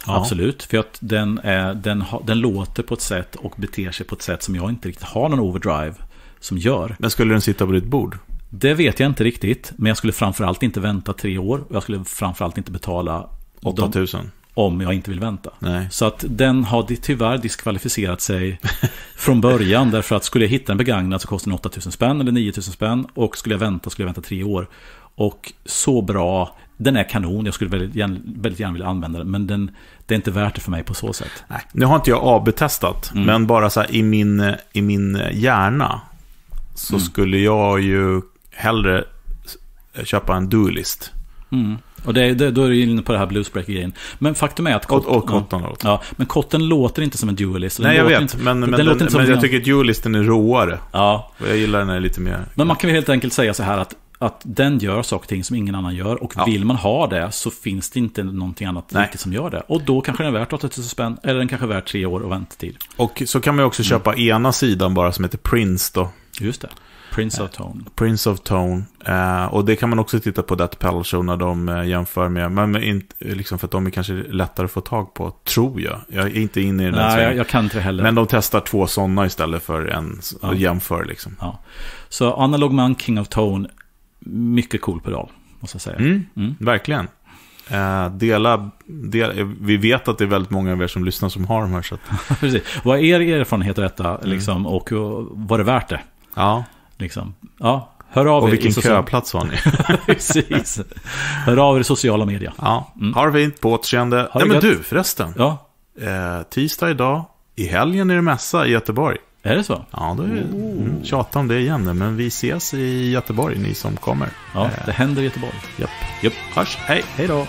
Ja. Absolut, för att den, är, den, den låter på ett sätt och beter sig på ett sätt som jag inte riktigt har någon overdrive som gör. Men skulle den sitta på ditt bord? Det vet jag inte riktigt, men jag skulle framförallt inte vänta tre år. Och jag skulle framförallt inte betala 8000 om jag inte vill vänta. Nej. Så att den har tyvärr diskvalificerat sig från början. därför att skulle jag hitta en begagnad så kostar den 8000 spänn eller 9000 spänn. Och skulle jag vänta skulle jag vänta tre år. Och så bra, den är kanon, jag skulle väldigt gärna, väldigt gärna vilja använda den. Men den, det är inte värt det för mig på så sätt. Nej. Nu har inte jag AB-testat, mm. men bara så här, i min, i min hjärna så mm. skulle jag ju hellre köpa en dualist. Mm. Och det, det, då är du inne på det här bluesbreaker-grejen. Men faktum är att Cotton... Och, Kotten låter. ja, men Kotten låter inte som en dualist. Nej, jag vet. Inte, men den, men, den, men jag en... tycker dualisten är råare. Ja. Och jag gillar den här lite mer... Men man kan väl helt enkelt säga så här att att den gör saker och ting som ingen annan gör. Och ja. vill man ha det så finns det inte någonting annat riktigt som gör det. Och då kanske den är värt 8000 spänn. Eller den kanske är värt tre år och väntetid. Och så kan man ju också mm. köpa ena sidan bara som heter Prince då. Just det. Prince of Tone. Prince of Tone. Uh, och det kan man också titta på That Pedal Show när de uh, jämför med. Men in, liksom för att de är kanske lättare att få tag på, tror jag. Jag är inte inne i den Nej, jag, jag, kan inte heller. Men de testar två sådana istället för en ja. och jämför liksom. Ja. Så Analog Man, King of Tone, mycket cool pedal, måste jag säga. Mm, mm. Verkligen. Uh, dela, dela, vi vet att det är väldigt många av er som lyssnar som har de här. Så att... Vad är er erfarenhet av detta? Mm. Liksom, mm. och var det värt det? Ja. Liksom. Ja, hör av och er. Och vilken social... köplats var ni? Precis. Hör av er i sociala medier. Ja, mm. ha det på återseende. Nej men gött. du, förresten. Ja. Eh, tisdag idag, i helgen är det mässa i Göteborg. Är det så? Ja, då är det, mm, tjata om det igen men vi ses i Göteborg, ni som kommer. Ja, eh. det händer i Göteborg. Japp. Japp. Hörs, hej. Hej då.